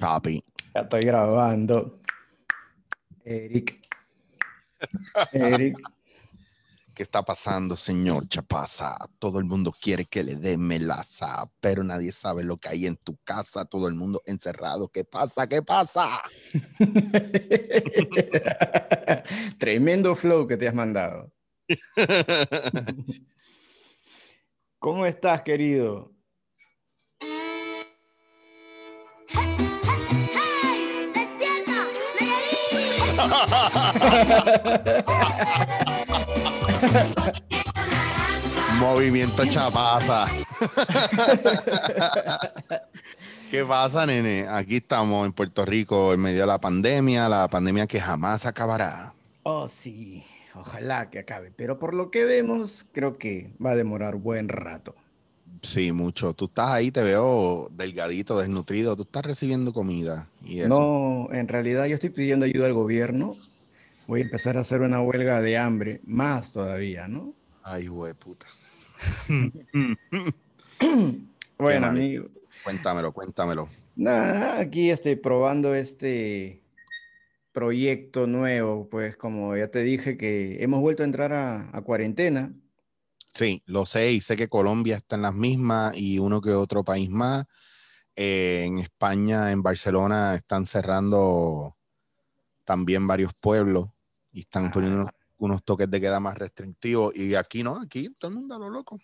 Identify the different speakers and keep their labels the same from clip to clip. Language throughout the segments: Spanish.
Speaker 1: Chapi. Ya estoy grabando. Eric. Eric. ¿Qué está pasando, señor Chapasa? Todo el mundo quiere que le dé melaza, pero nadie sabe lo que hay en tu casa.
Speaker 2: Todo el mundo encerrado. ¿Qué pasa? ¿Qué pasa? Tremendo flow que te has mandado. ¿Cómo estás, querido? Movimiento chapaza.
Speaker 1: ¿Qué pasa, nene? Aquí estamos en Puerto Rico en medio de la pandemia, la pandemia que jamás acabará.
Speaker 2: Oh, sí, ojalá que acabe, pero por lo que vemos, creo que va a demorar buen rato.
Speaker 1: Sí, mucho. Tú estás ahí, te veo delgadito,
Speaker 2: desnutrido. Tú estás recibiendo comida. Y No, en realidad yo estoy pidiendo ayuda al gobierno. Voy a empezar a hacer una huelga de hambre, más todavía, ¿no? Ay, güey, puta. bueno, amigo.
Speaker 1: Cuéntamelo, cuéntamelo.
Speaker 2: Nada, aquí estoy probando este proyecto nuevo, pues como ya te dije que hemos vuelto a entrar a cuarentena Sí,
Speaker 1: lo sé y sé que Colombia está en las mismas y uno que otro país más. Eh, en España, en Barcelona, están cerrando también varios pueblos y están ah. poniendo unos, toques de queda más restrictivos. Y aquí no, aquí todo el mundo a lo loco.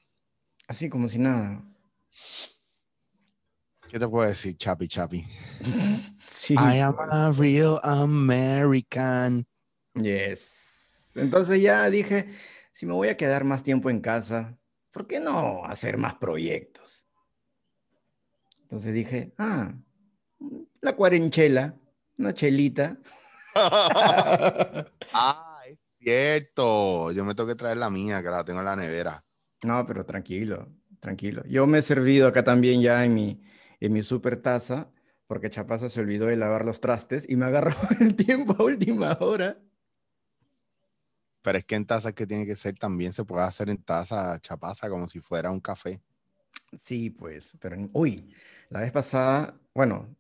Speaker 2: Así como si nada. ¿Qué te puedo decir, Chapi Chapi? I am
Speaker 1: a real American.
Speaker 2: Yes. Entonces ya dije, si me voy a quedar más tiempo en casa, ¿por qué no hacer más proyectos? Entonces dije, ah, la cuarenchela, una chelita. ah,
Speaker 1: es cierto. Yo me tengo que traer la mía, que la tengo en la nevera.
Speaker 2: No, pero tranquilo, tranquilo. Yo me he servido acá también ya en mi, en mi super taza, porque Chapaza se olvidó de lavar los trastes y me agarró el tiempo a última hora.
Speaker 1: Pero es que en tazas que tiene que ser también se puede hacer en taza
Speaker 2: chapaza, como si fuera un café. Sí, pues, pero uy, la vez pasada, bueno,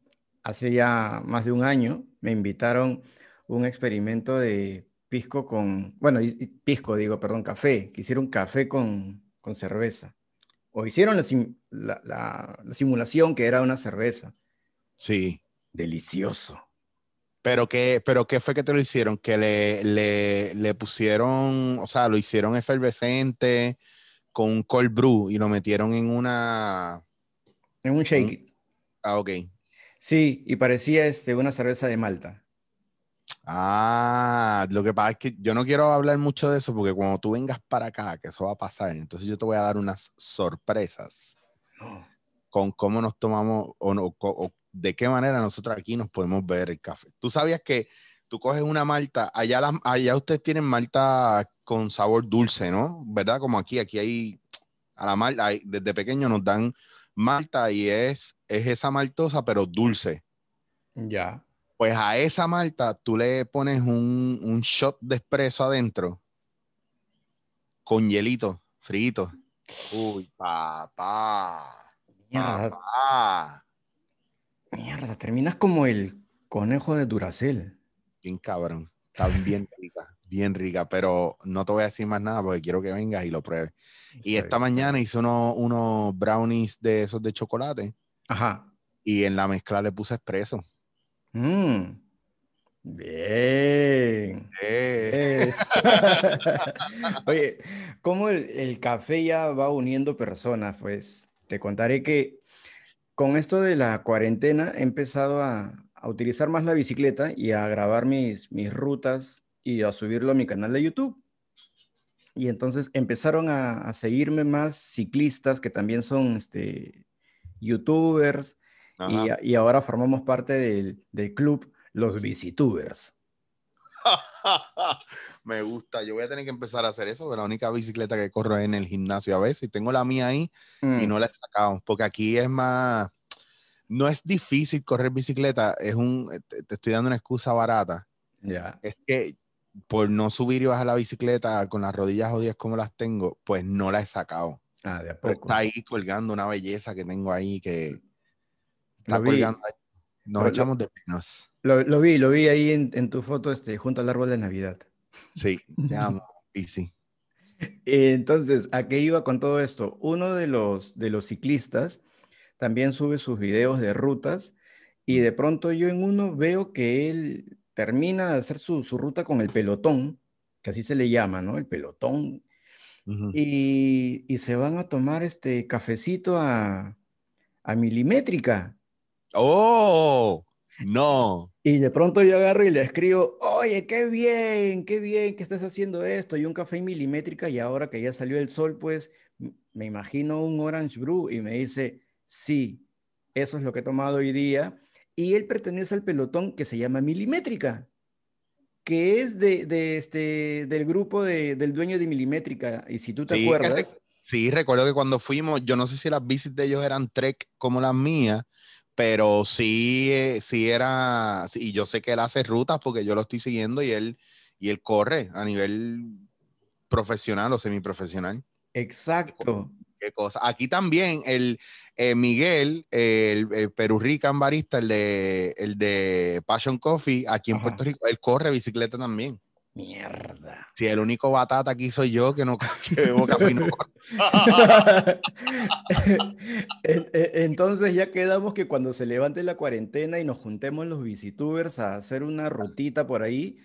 Speaker 2: hace ya más de un año, me invitaron un experimento de pisco con, bueno, pisco digo, perdón, café, que hicieron café con, con cerveza. O hicieron la simulación que era una cerveza. Sí. Delicioso. Pero qué, pero qué fue que te lo hicieron? Que
Speaker 1: le, le, le pusieron, o sea, lo hicieron efervescente con un cold brew y lo metieron en una. En un shake. ah, ok. Sí, y parecía este, una cerveza de Malta. Ah, lo que pasa es que yo no quiero hablar mucho de eso porque cuando tú vengas para acá, que eso va a pasar, entonces yo te voy a dar unas sorpresas no. con cómo nos tomamos o, no, de qué manera nosotros aquí nos podemos ver el café. Tú sabías que tú coges una malta, allá, allá ustedes tienen malta con sabor dulce, ¿no? ¿Verdad? Como aquí, aquí hay, la desde pequeño nos dan malta y es, es esa maltosa, pero dulce. Ya. Pues a esa malta tú le pones un, un shot de espresso adentro con hielito, frito. Uy, papá.
Speaker 2: Papá. Mierda, terminas como el conejo de Duracel. Bien cabrón. Está
Speaker 1: bien rica, bien rica, pero no te voy a decir más nada porque quiero que vengas y lo pruebes. Y esta mañana hice unos brownies de esos de chocolate. Ajá. Y en
Speaker 2: la mezcla le puse expreso. Mmm. Bien. bien. Eh. Eh. Oye, ¿cómo el café ya va uniendo personas? Pues te contaré que con esto de la cuarentena he empezado a, utilizar más la bicicleta y a grabar mis, rutas y a subirlo a mi canal de YouTube. Y entonces empezaron a, seguirme más ciclistas que también son este, youtubers y, ahora formamos parte del, del club Los Bicitubers.
Speaker 1: me gusta. Yo voy a tener que empezar a hacer eso, porque la
Speaker 2: única bicicleta que corro es en el gimnasio
Speaker 1: a veces. Y tengo la mía ahí y mm. no la he sacado, porque aquí es más. No es difícil correr bicicleta, es un. Eh, te, estoy dando una excusa barata. Ya. Es que por no subir y bajar la bicicleta con las rodillas jodidas como las tengo, pues no la he sacado. Ah, de a Está ahí colgando una belleza que tengo ahí que.
Speaker 2: Está colgando ahí. Nos echamos de menos. Lo, vi, lo vi ahí en, en, tu foto este, junto al árbol de Navidad. Sí, te amo, sí. Entonces, ¿a qué iba con todo esto? Uno de los, de los ciclistas también sube sus videos de rutas y de pronto yo en uno veo que él termina de hacer su, su ruta con el pelotón, que así se le llama, ¿no? El pelotón. y, y, se van a tomar este cafecito a, a milimétrica. ¡Oh! No. Y de pronto yo agarro y le escribo, oye, qué bien, qué bien que estás haciendo esto, y un café milimétrica, y ahora que ya salió el sol, pues me imagino un Orange Brew, y me dice, sí, eso es lo que he tomado hoy día, y él pertenece al pelotón que se llama Milimétrica, que es de, este, del grupo del dueño de Milimétrica, y si tú te acuerdas...
Speaker 1: Sí, recuerdo que cuando fuimos, yo no sé si las bicis de ellos eran Trek como las mías, pero sí, eh, sí era, y yo sé que él hace rutas porque yo lo estoy siguiendo y él, y él corre a nivel profesional o semiprofesional. Exacto. Qué cosa. Aquí también el eh, Miguel, el, el perurrican barista, el de, el de Passion Coffee, aquí en Puerto Rico, él corre bicicleta también.
Speaker 2: Mierda.
Speaker 1: Si el único batata aquí soy yo que no
Speaker 2: Entonces ya quedamos que cuando se levante la cuarentena y nos juntemos los visitubers a hacer una rutita por ahí,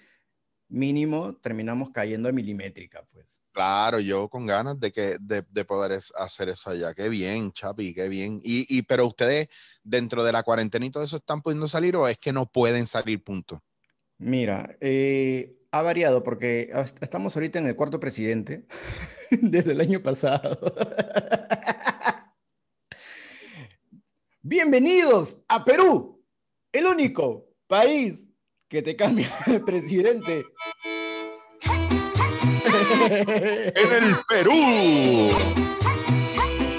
Speaker 2: mínimo terminamos cayendo a milimétrica, pues.
Speaker 1: Claro, yo con ganas de que de, poder hacer eso allá. Qué bien, Chapi, qué bien. Y, pero ustedes dentro de la cuarentena y todo eso están pudiendo salir o es que no pueden salir, punto.
Speaker 2: Mira, eh, ha variado porque estamos ahorita en el cuarto presidente desde el año pasado. Bienvenidos a Perú, el único país que te cambia de presidente. En el Perú.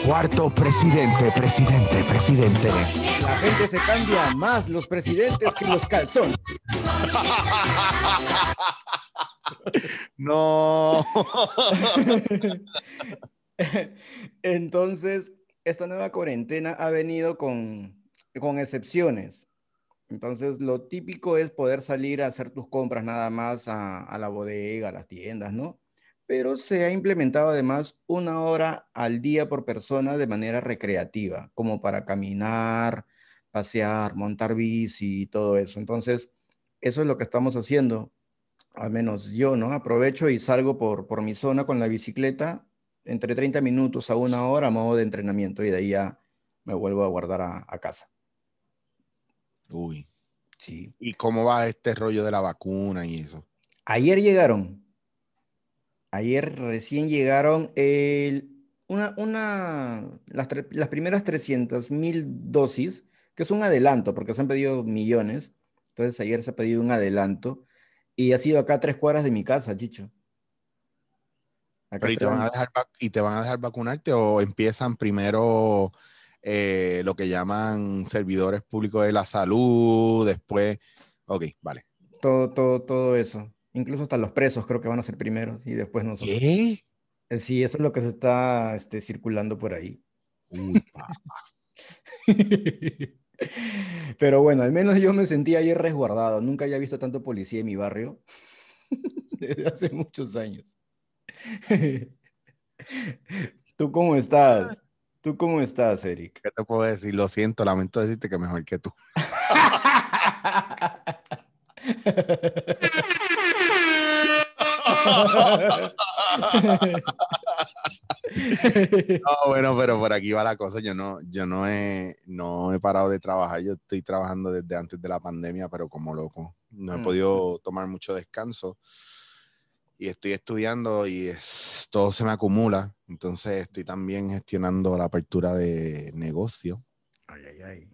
Speaker 1: Cuarto presidente, presidente, presidente.
Speaker 2: La gente se cambia más los presidentes que los calzones. No. Entonces, esta nueva cuarentena ha venido con, excepciones. Entonces, lo típico es poder salir a hacer tus compras nada más a, a la bodega, a las tiendas, ¿no? pero se ha implementado además una hora al día por persona de manera recreativa, como para caminar, pasear, montar bici y todo eso. Entonces, eso es lo que estamos haciendo, al menos yo, ¿no? Aprovecho y salgo por, por mi zona con la bicicleta entre 30 minutos a una hora a modo de entrenamiento y de ahí ya me vuelvo a guardar a casa. Uy. Sí. ¿Y cómo va este rollo de la vacuna y eso? Ayer llegaron, Ayer recién llegaron una, las, primeras 300 mil dosis, que es un adelanto, porque se han pedido millones. Entonces ayer se ha pedido un adelanto y ha sido acá tres cuadras de mi casa, Chicho. y, te van a dejar vacunarte
Speaker 1: o empiezan primero eh, lo que llaman servidores públicos de la salud, después... Ok, vale.
Speaker 2: Todo, todo, todo eso. Incluso hasta los presos creo que van a ser primeros y después nosotros. Eh, sí, eso es lo que se está este, circulando por ahí. Pero bueno, al menos yo me sentí ayer resguardado. Nunca había visto tanto policía en mi barrio desde hace muchos años. ¿Tú
Speaker 1: cómo estás? ¿Tú cómo estás, Eric? ¿Qué te puedo decir? Lo siento, lamento decirte que mejor que tú. no, bueno, pero por aquí va la cosa. Yo no, yo no he, no he parado de trabajar. Yo estoy trabajando desde antes de la pandemia, pero como loco. No he mm. podido tomar mucho descanso. Y estoy estudiando y todo se me acumula. Entonces estoy también gestionando la apertura de negocio.
Speaker 2: Ay, ay, ay.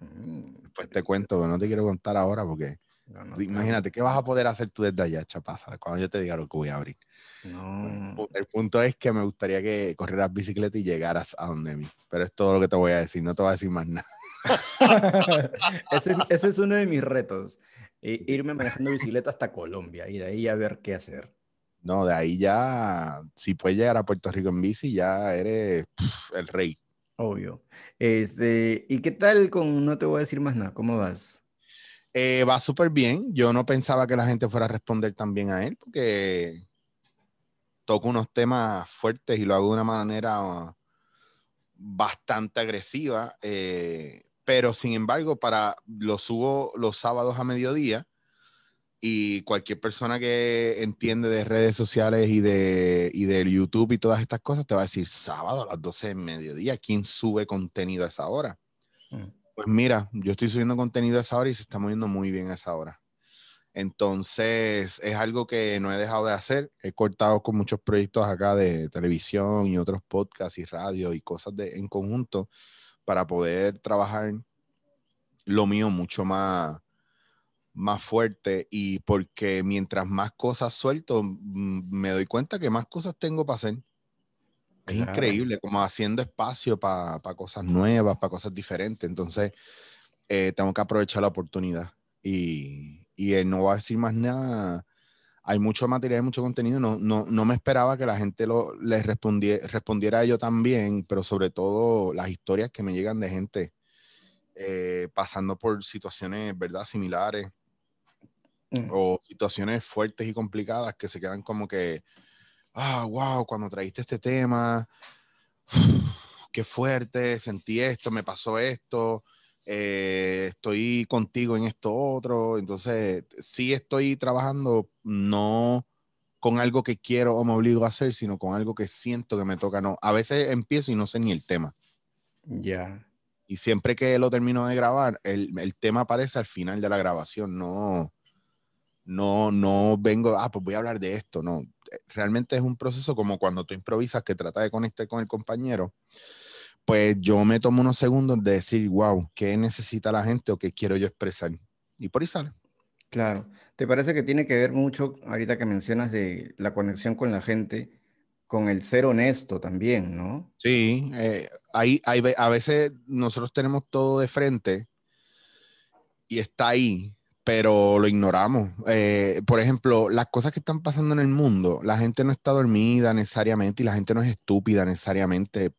Speaker 1: Mm, te cuento, pero no te quiero contar ahora porque Imagínate, ¿qué vas a poder hacer tú desde allá, chapaza? Cuando yo te diga lo que voy a abrir. No. El punto es que me gustaría que corrieras bicicleta y llegaras a donde mí. Pero es todo lo que te voy a decir, no te voy a decir más nada.
Speaker 2: ese, es uno de mis retos. irme manejando bicicleta hasta Colombia y de ahí a ver qué hacer.
Speaker 1: No, de ahí ya, si puedes llegar a Puerto Rico en bici, ya eres el rey. Obvio. Este, ¿Y qué tal con No te voy a decir más nada? ¿Cómo vas? Eh, va súper bien. Yo no pensaba que la gente fuera a responder tan bien a él porque toco unos temas fuertes y lo hago de una manera bastante agresiva. Eh, pero sin embargo, para lo subo los sábados a mediodía y cualquier persona que entiende de redes sociales y de, y YouTube y todas estas cosas te va a decir sábado a las 12 de mediodía, ¿quién sube contenido a esa hora? Mm. Pues mira, yo estoy subiendo contenido a esa hora y se está moviendo muy bien a esa hora. Entonces, es algo que no he dejado de hacer. He cortado con muchos proyectos acá de televisión y otros podcasts y radio y cosas de, en conjunto para poder trabajar lo mío mucho más, más fuerte y porque mientras más cosas suelto, mm, me doy cuenta que más cosas tengo para hacer. Es increíble, como haciendo espacio para cosas nuevas, para cosas diferentes. Entonces, eh, tengo que aprovechar la oportunidad. Y, eh, no va a decir más nada. Hay mucho material, mucho contenido. No, no, no me esperaba que la gente lo, les respondiera, respondiera a ello también, pero sobre todo las historias que me llegan de gente eh, pasando por situaciones, ¿verdad?, similares mm. o situaciones fuertes y complicadas que se quedan como que ah, wow, cuando trajiste este tema, qué fuerte, sentí esto, me pasó esto, eh, estoy contigo en esto otro. Entonces, sí estoy trabajando, no con algo que quiero o me obligo a hacer, sino con algo que siento que me toca. No, a veces empiezo y no sé ni el tema. Ya. Y siempre que lo termino de grabar, el, el, tema aparece al final de la grabación. No, no, no vengo, ah, pues voy a hablar de esto. No, eh, realmente es un proceso como cuando tú improvisas que trata de conectar con el compañero, pues yo me tomo unos segundos de decir, wow, ¿qué necesita la gente o qué quiero yo expresar? Y por ahí sale.
Speaker 2: Claro, ¿te parece que tiene que ver mucho, ahorita que mencionas de la conexión con la gente, con el ser honesto también, ¿no? Sí, hay, eh, a veces nosotros tenemos todo de frente
Speaker 1: y está ahí, pero lo ignoramos. Eh, por ejemplo, las cosas que están pasando en el mundo, la gente no está dormida necesariamente y la gente no es estúpida necesariamente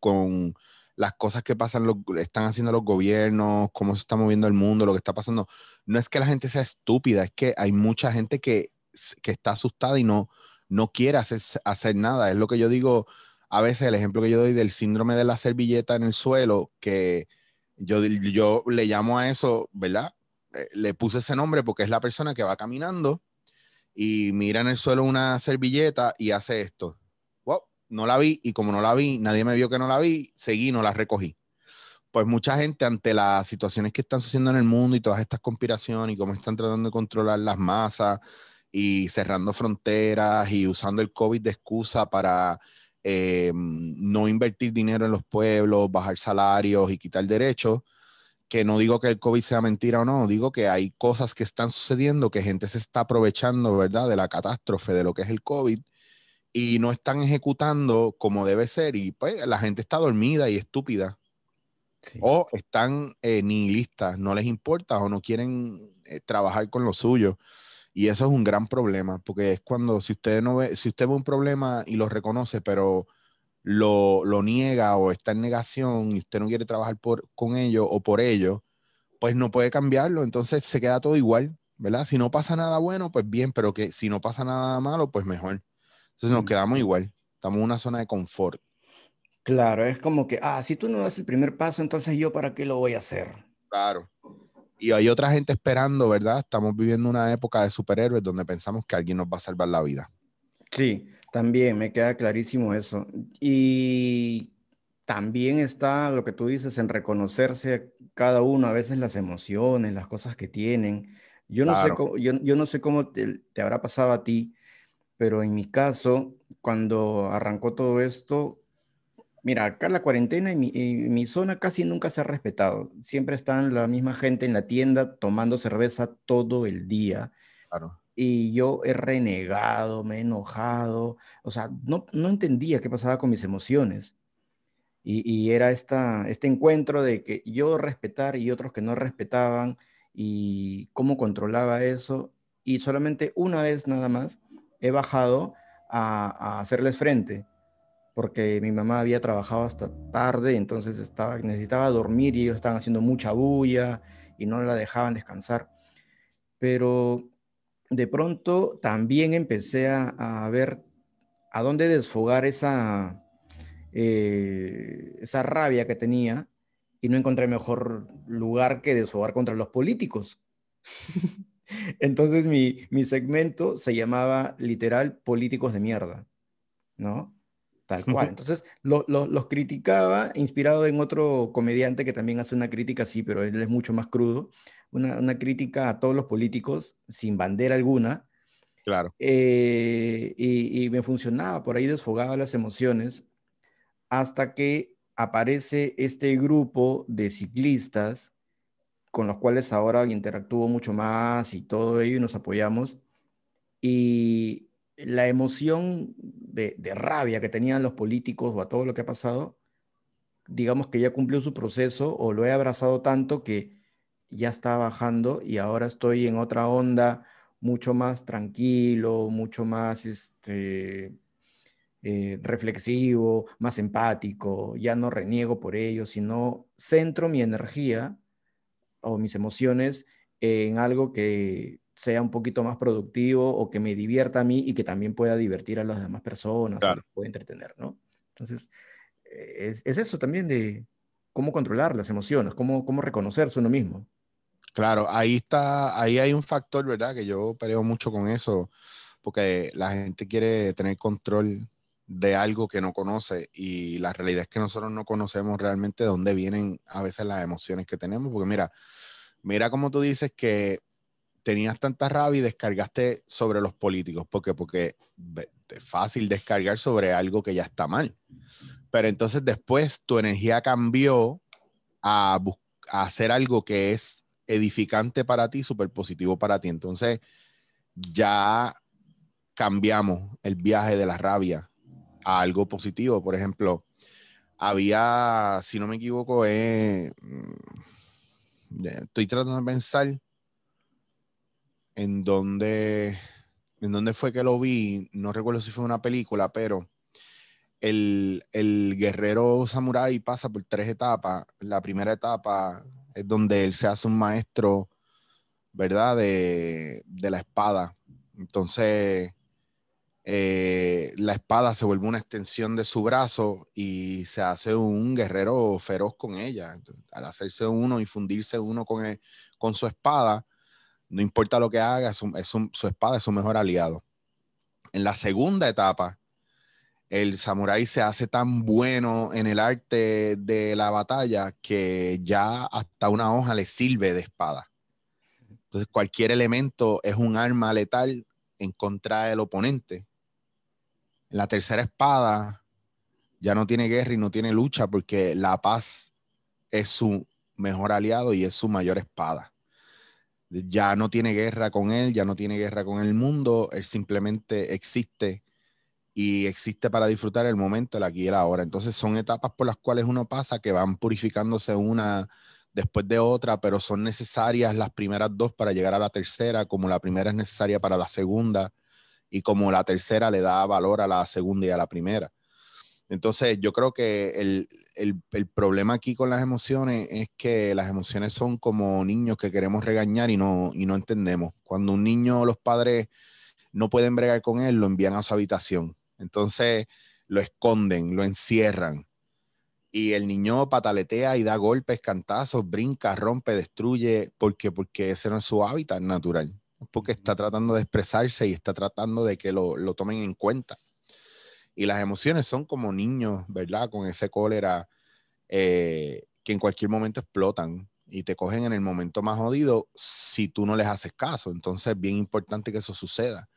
Speaker 1: con las cosas que pasan, lo, están haciendo los gobiernos, cómo se está moviendo el mundo, lo que está pasando. No es que la gente sea estúpida, es que hay mucha gente que, está asustada y no, no quiere hacer, hacer nada. Es lo que yo digo a veces, el ejemplo que yo doy del síndrome de la servilleta en el suelo, que yo, yo le llamo a eso, ¿verdad? Eh, le puse ese nombre porque es la persona que va caminando y mira en el suelo una servilleta y hace esto. Wow, no la vi y como no la vi, nadie me vio que no la vi, seguí, no la recogí. Pues mucha gente ante las situaciones que están sucediendo en el mundo y todas estas conspiraciones y cómo están tratando de controlar las masas y cerrando fronteras y usando el COVID de excusa para eh, no invertir dinero en los pueblos, bajar salarios y quitar derechos, que no digo que el COVID sea mentira o no, digo que hay cosas que están sucediendo, que gente se está aprovechando, ¿verdad?, de la catástrofe, de lo que es el COVID, y no están ejecutando como debe ser, y pues la gente está dormida y estúpida, o están eh, ni listas, no les importa, o no quieren eh, trabajar con lo suyo, y eso es un gran problema, porque es cuando, si no si usted ve un problema y lo reconoce, pero lo, lo, niega o está en negación y usted no quiere trabajar por, con ellos o por ello pues no puede cambiarlo, entonces se queda todo igual, ¿verdad? Si no pasa nada bueno, pues bien, pero que si no pasa nada malo, pues mejor. Entonces nos mm. quedamos igual, estamos en una zona de confort. Claro,
Speaker 2: es como que, ah, si tú no das el primer paso, entonces yo para qué lo voy a hacer. Claro.
Speaker 1: Y hay otra gente esperando, ¿verdad? Estamos viviendo una época de superhéroes donde pensamos que alguien nos va a salvar la vida.
Speaker 2: Sí, también me queda clarísimo eso. Y también está lo que tú dices en reconocerse cada uno, a veces las emociones, las cosas que tienen. Yo no sé cómo, yo, no sé cómo te, habrá pasado a ti, pero en mi caso, cuando arrancó todo esto, mira, acá la cuarentena en mi, mi zona casi nunca se ha respetado. Siempre están la misma gente en la tienda tomando cerveza todo el día. Claro y yo he renegado, me he enojado, o sea, no, entendía qué pasaba con mis emociones. Y, era esta, este encuentro de que yo respetar y otros que no respetaban y cómo controlaba eso. Y solamente una vez nada más he bajado a, hacerles frente, porque mi mamá había trabajado hasta tarde, entonces estaba, necesitaba dormir y ellos estaban haciendo mucha bulla y no la dejaban descansar. Pero de pronto también empecé a, ver a dónde desfogar esa, eh, esa rabia que tenía y no encontré mejor lugar que desfogar contra los políticos. Entonces mi, mi, segmento se llamaba literal políticos de mierda, ¿no? Tal cual. Entonces, los criticaba, inspirado en otro comediante que también hace una crítica, sí, pero él es mucho más crudo, una, crítica a todos los políticos sin bandera alguna. Claro. Eh, y, y, me funcionaba, por ahí desfogaba las emociones, hasta que aparece este grupo de ciclistas con los cuales ahora interactúo mucho más y todo ello y nos apoyamos. Y, la emoción de, rabia que tenían los políticos o a todo lo que ha pasado, digamos que ya cumplió su proceso o lo he abrazado tanto que ya está bajando y ahora estoy en otra onda mucho más tranquilo, mucho más este, eh, reflexivo, más empático, ya no reniego por ello, sino centro mi energía o mis emociones en algo que sea un poquito más productivo o que me divierta a mí y que también pueda divertir a las demás personas, claro. pueda entretener, ¿no? Entonces, eh, es, eso también de cómo controlar las emociones, cómo, cómo reconocerse uno mismo. Claro, ahí está, ahí hay un factor, ¿verdad? Que yo peleo mucho con eso,
Speaker 1: porque la gente quiere tener control de algo que no conoce y la realidad es que nosotros no conocemos realmente de dónde vienen a veces las emociones que tenemos, porque mira, mira como tú dices que tenías tanta rabia y descargaste sobre los políticos. ¿Por qué? Porque es fácil descargar sobre algo que ya está mal. Pero entonces después tu energía cambió a, hacer algo que es edificante para ti, súper positivo para ti. Entonces ya cambiamos el viaje de la rabia a algo positivo. Por ejemplo, había, si no me equivoco, eh, mm, estoy tratando de pensar en donde, en donde fue que lo vi, no recuerdo si fue una película, pero el, el guerrero samurái pasa por tres etapas. La primera etapa es donde él se hace un maestro, ¿verdad? De, la espada. Entonces, eh, la espada se vuelve una extensión de su brazo y se hace un guerrero feroz con ella. al hacerse uno y fundirse uno con, con su espada, no importa lo que haga, es su espada es su mejor aliado. En la segunda etapa, el samurái se hace tan bueno en el arte de la batalla que ya hasta una hoja le sirve de espada. Entonces cualquier elemento es un arma letal en contra del oponente. En la tercera espada ya no tiene guerra y no tiene lucha porque la paz es su mejor aliado y es su mayor espada ya no tiene guerra con él, ya no tiene guerra con el mundo, él simplemente existe y existe para disfrutar el momento, el aquí y el ahora. Entonces son etapas por las cuales uno pasa que van purificándose una después de otra, pero son necesarias las primeras dos para llegar a la tercera, como la primera es necesaria para la segunda y como la tercera le da valor a la segunda y a la primera. Entonces, yo creo que el, problema aquí con las emociones es que las emociones son como niños que queremos regañar y no, y no entendemos. Cuando un niño, los padres no pueden bregar con él, lo envían a su habitación. Entonces, lo esconden, lo encierran. Y el niño pataletea y da golpes, cantazos, brinca, rompe, destruye, porque porque ese no es su hábitat natural, porque está tratando de expresarse y está tratando de que lo, lo tomen en cuenta y las emociones son como niños, ¿verdad? Con ese cólera eh, que en cualquier momento explotan y te cogen en el momento más jodido si tú no les haces caso. Entonces es bien importante que eso suceda.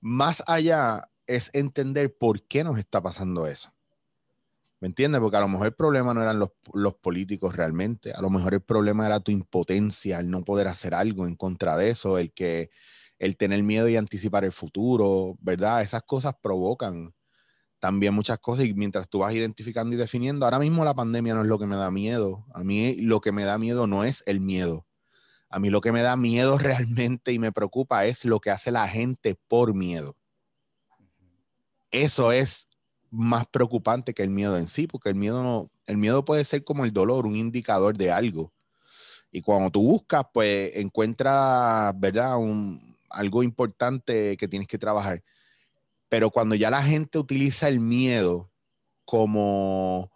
Speaker 1: Más allá es entender por qué nos está pasando eso. ¿Me entiendes? Porque a lo mejor el problema no eran los, políticos realmente, a lo mejor el problema era tu impotencia, el no poder hacer algo en contra de eso, el que el tener miedo y anticipar el futuro, ¿verdad? Esas cosas provocan también muchas cosas y mientras tú vas identificando y definiendo, ahora mismo la pandemia no es lo que me da miedo, a mí lo que me da miedo no es el miedo, a mí lo que me da miedo realmente y me preocupa es lo que hace la gente por miedo. Eso es más preocupante que el miedo en sí, porque el miedo el miedo puede ser como el dolor, un indicador de algo. Y cuando tú buscas, pues encuentras, ¿verdad? algo importante que tienes que trabajar. Pero cuando ya la gente utiliza el miedo como,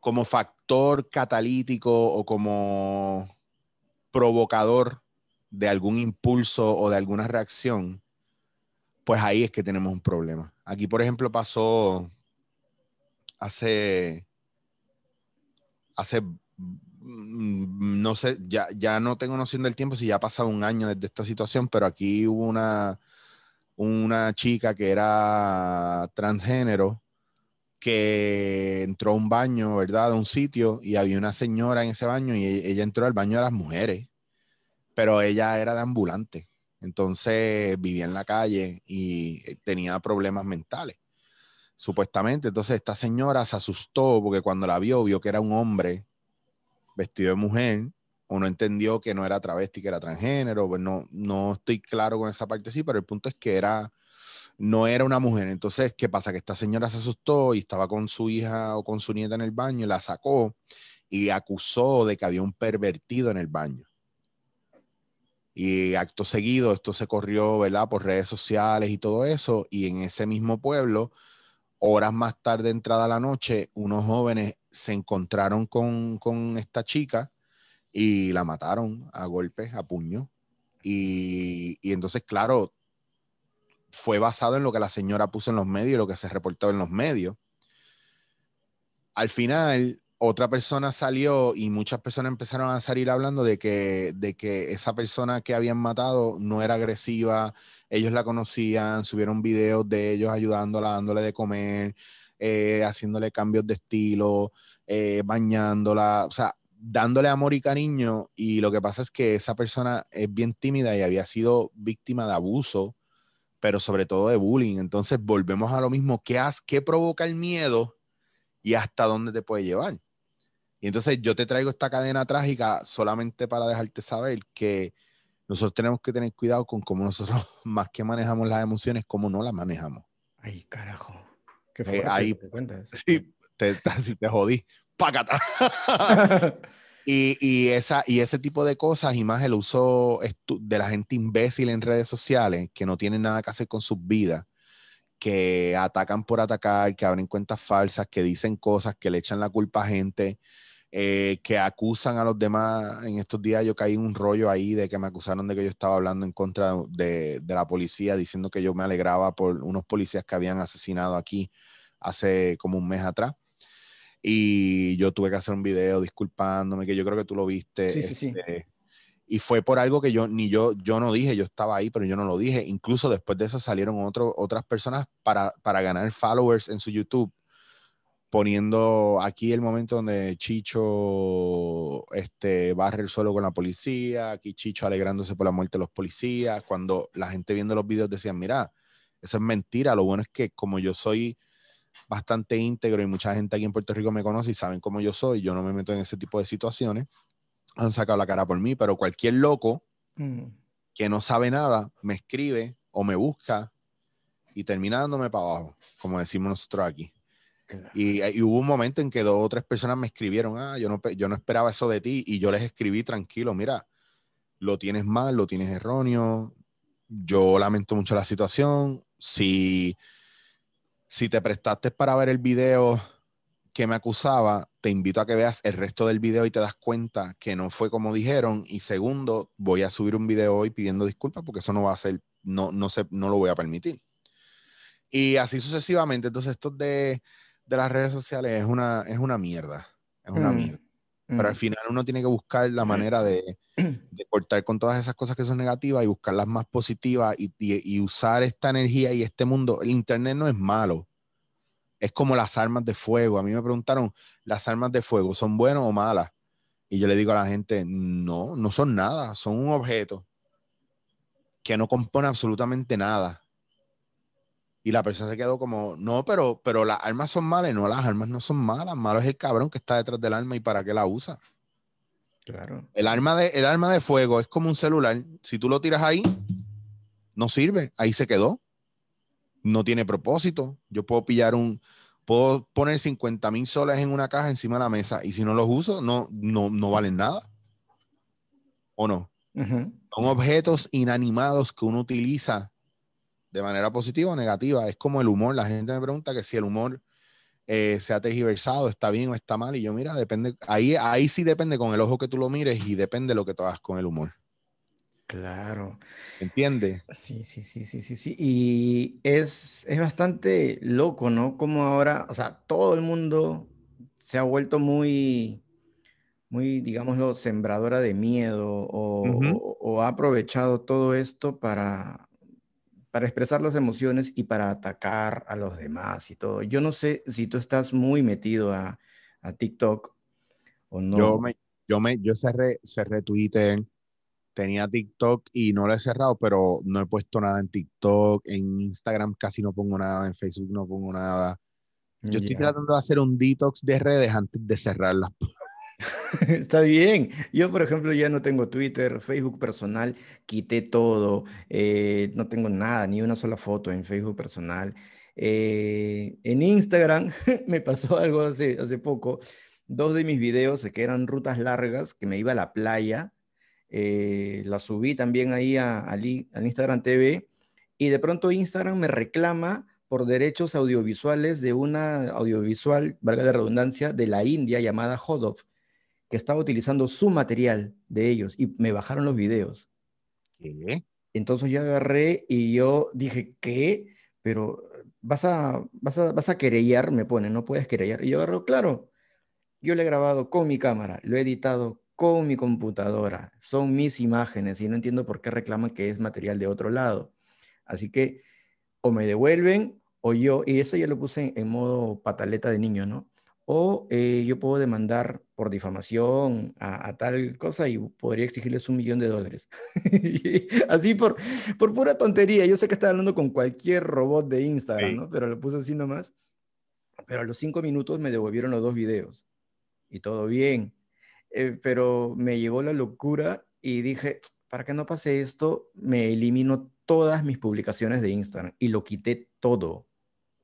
Speaker 1: como factor catalítico o como provocador de algún impulso o de alguna reacción, pues ahí es que tenemos un problema. Aquí, por ejemplo, pasó hace, hace, mm, no sé, ya, ya no tengo noción del tiempo si ya ha pasado un año desde esta situación, pero aquí hubo una, una chica que era transgénero que entró a un baño, ¿verdad? A un sitio y había una señora en ese baño y e-, ella entró al baño de las mujeres, pero ella era de ambulante, entonces vivía en la calle y eh, tenía problemas mentales, supuestamente. Entonces esta señora se asustó porque cuando la vio, vio que era un hombre vestido de mujer o no entendió que no era travesti, que era transgénero, pues no, no estoy claro con esa parte sí, pero el punto es que era, no era una mujer. Entonces, ¿qué pasa? Que esta señora se asustó y estaba con su hija o con su nieta en el baño, la sacó y acusó de que había un pervertido en el baño. Y acto seguido, esto se corrió, ¿verdad? Por redes sociales y todo eso. Y en ese mismo pueblo, horas más tarde, entrada la noche, unos jóvenes se encontraron con, con esta chica y la mataron a golpes, a puño. Y, y, entonces, claro, fue basado en lo que la señora puso en los medios, lo que se reportó en los medios. Al final, otra persona salió y muchas personas empezaron a salir hablando de que, de que esa persona que habían matado no era agresiva, ellos la conocían, subieron videos de ellos ayudándola, dándole de comer, eh, haciéndole cambios de estilo, eh, bañándola, o sea, dándole amor y cariño y lo que pasa es que esa persona es bien tímida y había sido víctima de abuso, pero sobre todo de bullying. Entonces volvemos a lo mismo, ¿qué, haz? qué provoca el miedo y hasta dónde te puede llevar? Y entonces yo te traigo esta cadena trágica solamente para dejarte saber que nosotros tenemos que tener cuidado con cómo nosotros, más que manejamos las emociones, cómo no las manejamos.
Speaker 2: Ay, carajo.
Speaker 1: Qué eh, ahí, sí, te jodí.
Speaker 2: Pacata.
Speaker 1: y, esa, y ese tipo de cosas, y más el uso de la gente imbécil en redes sociales, que no tienen nada que hacer con sus vidas, que atacan por atacar, que abren cuentas falsas, que dicen cosas, que le echan la culpa a gente. Eh, que acusan a los demás. En estos días yo caí en un rollo ahí de que me acusaron de que yo estaba hablando en contra de, la policía, diciendo que yo me alegraba por unos policías que habían asesinado aquí hace como un mes atrás. Y yo tuve que hacer un video disculpándome, que yo creo que tú lo viste. Sí, sí, sí. Este, y fue por algo que yo ni yo, yo no dije, yo estaba ahí, pero yo no lo dije. Incluso después de eso salieron otro, otras personas para, para ganar followers en su YouTube poniendo aquí el momento donde Chicho este, barre el suelo con la policía, aquí Chicho alegrándose por la muerte de los policías, cuando la gente viendo los videos decía mira, eso es mentira, lo bueno es que como yo soy bastante íntegro y mucha gente aquí en Puerto Rico me conoce y saben cómo yo soy. Yo no me meto en ese tipo de situaciones. Han sacado la cara por mí, pero cualquier loco mm. que no sabe nada me escribe o me busca y termina dándome para abajo, como decimos nosotros aquí. Y, y, hubo un momento en que dos o tres personas me escribieron, ah, yo no, yo no esperaba eso de ti y yo les escribí tranquilo, mira, lo tienes mal, lo tienes erróneo, yo lamento mucho la situación, si si te prestaste para ver el video que me acusaba, te invito a que veas el resto del video y te das cuenta que no fue como dijeron. Y segundo, voy a subir un video hoy pidiendo disculpas porque eso no va a ser, no, no, no lo voy a permitir. Y así sucesivamente. Entonces, esto de, las redes sociales es una, es una mierda. Es una mm. mierda. Pero al final uno tiene que buscar la manera de, cortar con todas esas cosas que son negativas y buscar las más positivas y usar esta energía y este mundo. El Internet no es malo es como las armas de fuego. A mí me preguntaron, ¿las armas de fuego son buenas o malas? Y yo le digo a la gente, no, no son nada, son un objeto que no compone absolutamente nada. Y la persona se quedó como, no, pero, pero las armas son malas. No, las armas no son malas. Malo es el cabrón que está detrás del arma y para qué la usa. Claro. El arma, de, el arma de fuego es como un celular. Si tú lo tiras ahí, no sirve. Ahí se quedó. No tiene propósito. Yo puedo pillar un, puedo poner 50 mil soles en una caja encima de la mesa y si no los uso, no, no, valen nada. ¿O no?
Speaker 2: Son
Speaker 1: objetos inanimados que uno utiliza de manera positiva o negativa. Es como el humor. La gente me pregunta que si el humor eh, se ha tergiversado, está bien o está mal. Y yo, mira, depende. Ahí, ahí sí depende con el ojo que tú lo mires y depende lo que
Speaker 2: tú hagas con el humor. Claro. entiende Sí, sí, sí, sí, sí, sí. Y es, es bastante loco, ¿no? Como ahora, o sea, todo el mundo se ha vuelto muy, muy, digámoslo, sembradora de miedo o ha aprovechado todo esto para, para expresar las emociones y para atacar a los demás y todo. Yo no sé si tú estás muy metido a, TikTok o no. Yo, me, yo, me, yo cerré,
Speaker 1: Twitter, tenía TikTok y no lo he cerrado, pero no he puesto nada en TikTok, en Instagram casi no pongo nada, en Facebook no pongo nada. Yo estoy tratando de hacer un
Speaker 2: detox de redes antes de cerrarlas. Está bien. Yo, por ejemplo, ya no tengo Twitter, Facebook personal, quité todo, eh, no tengo nada, ni una sola foto en Facebook personal. Eh, en Instagram me pasó algo hace, hace poco. Dos de mis videos, que eran rutas largas, que me iba a la playa, eh, la subí también ahí a, Instagram TV y de pronto Instagram me reclama por derechos audiovisuales de una audiovisual, valga la redundancia, de la India llamada Hodov que estaba utilizando su material de ellos y me bajaron los videos. Entonces yo agarré y yo dije, ¿qué? Pero vas a, vas a, vas a querellar, me pone, no puedes querellar. Y yo agarro, claro, yo lo he grabado con mi cámara, lo he editado con mi computadora, son mis imágenes y no entiendo por qué reclaman que es material de otro lado. Así que o me devuelven o yo, y eso ya lo puse en, modo pataleta de niño, ¿no? O eh, yo puedo demandar por difamación a, tal cosa y podría exigirles un millón de dólares. así por, por pura tontería. Yo sé que estaba hablando con cualquier robot de Instagram, ¿no? Pero lo puse así nomás. Pero a los cinco minutos me devolvieron los dos videos y todo bien. Eh, pero me llegó la locura y dije, para que no pase esto, me elimino todas mis publicaciones de Instagram y lo quité todo,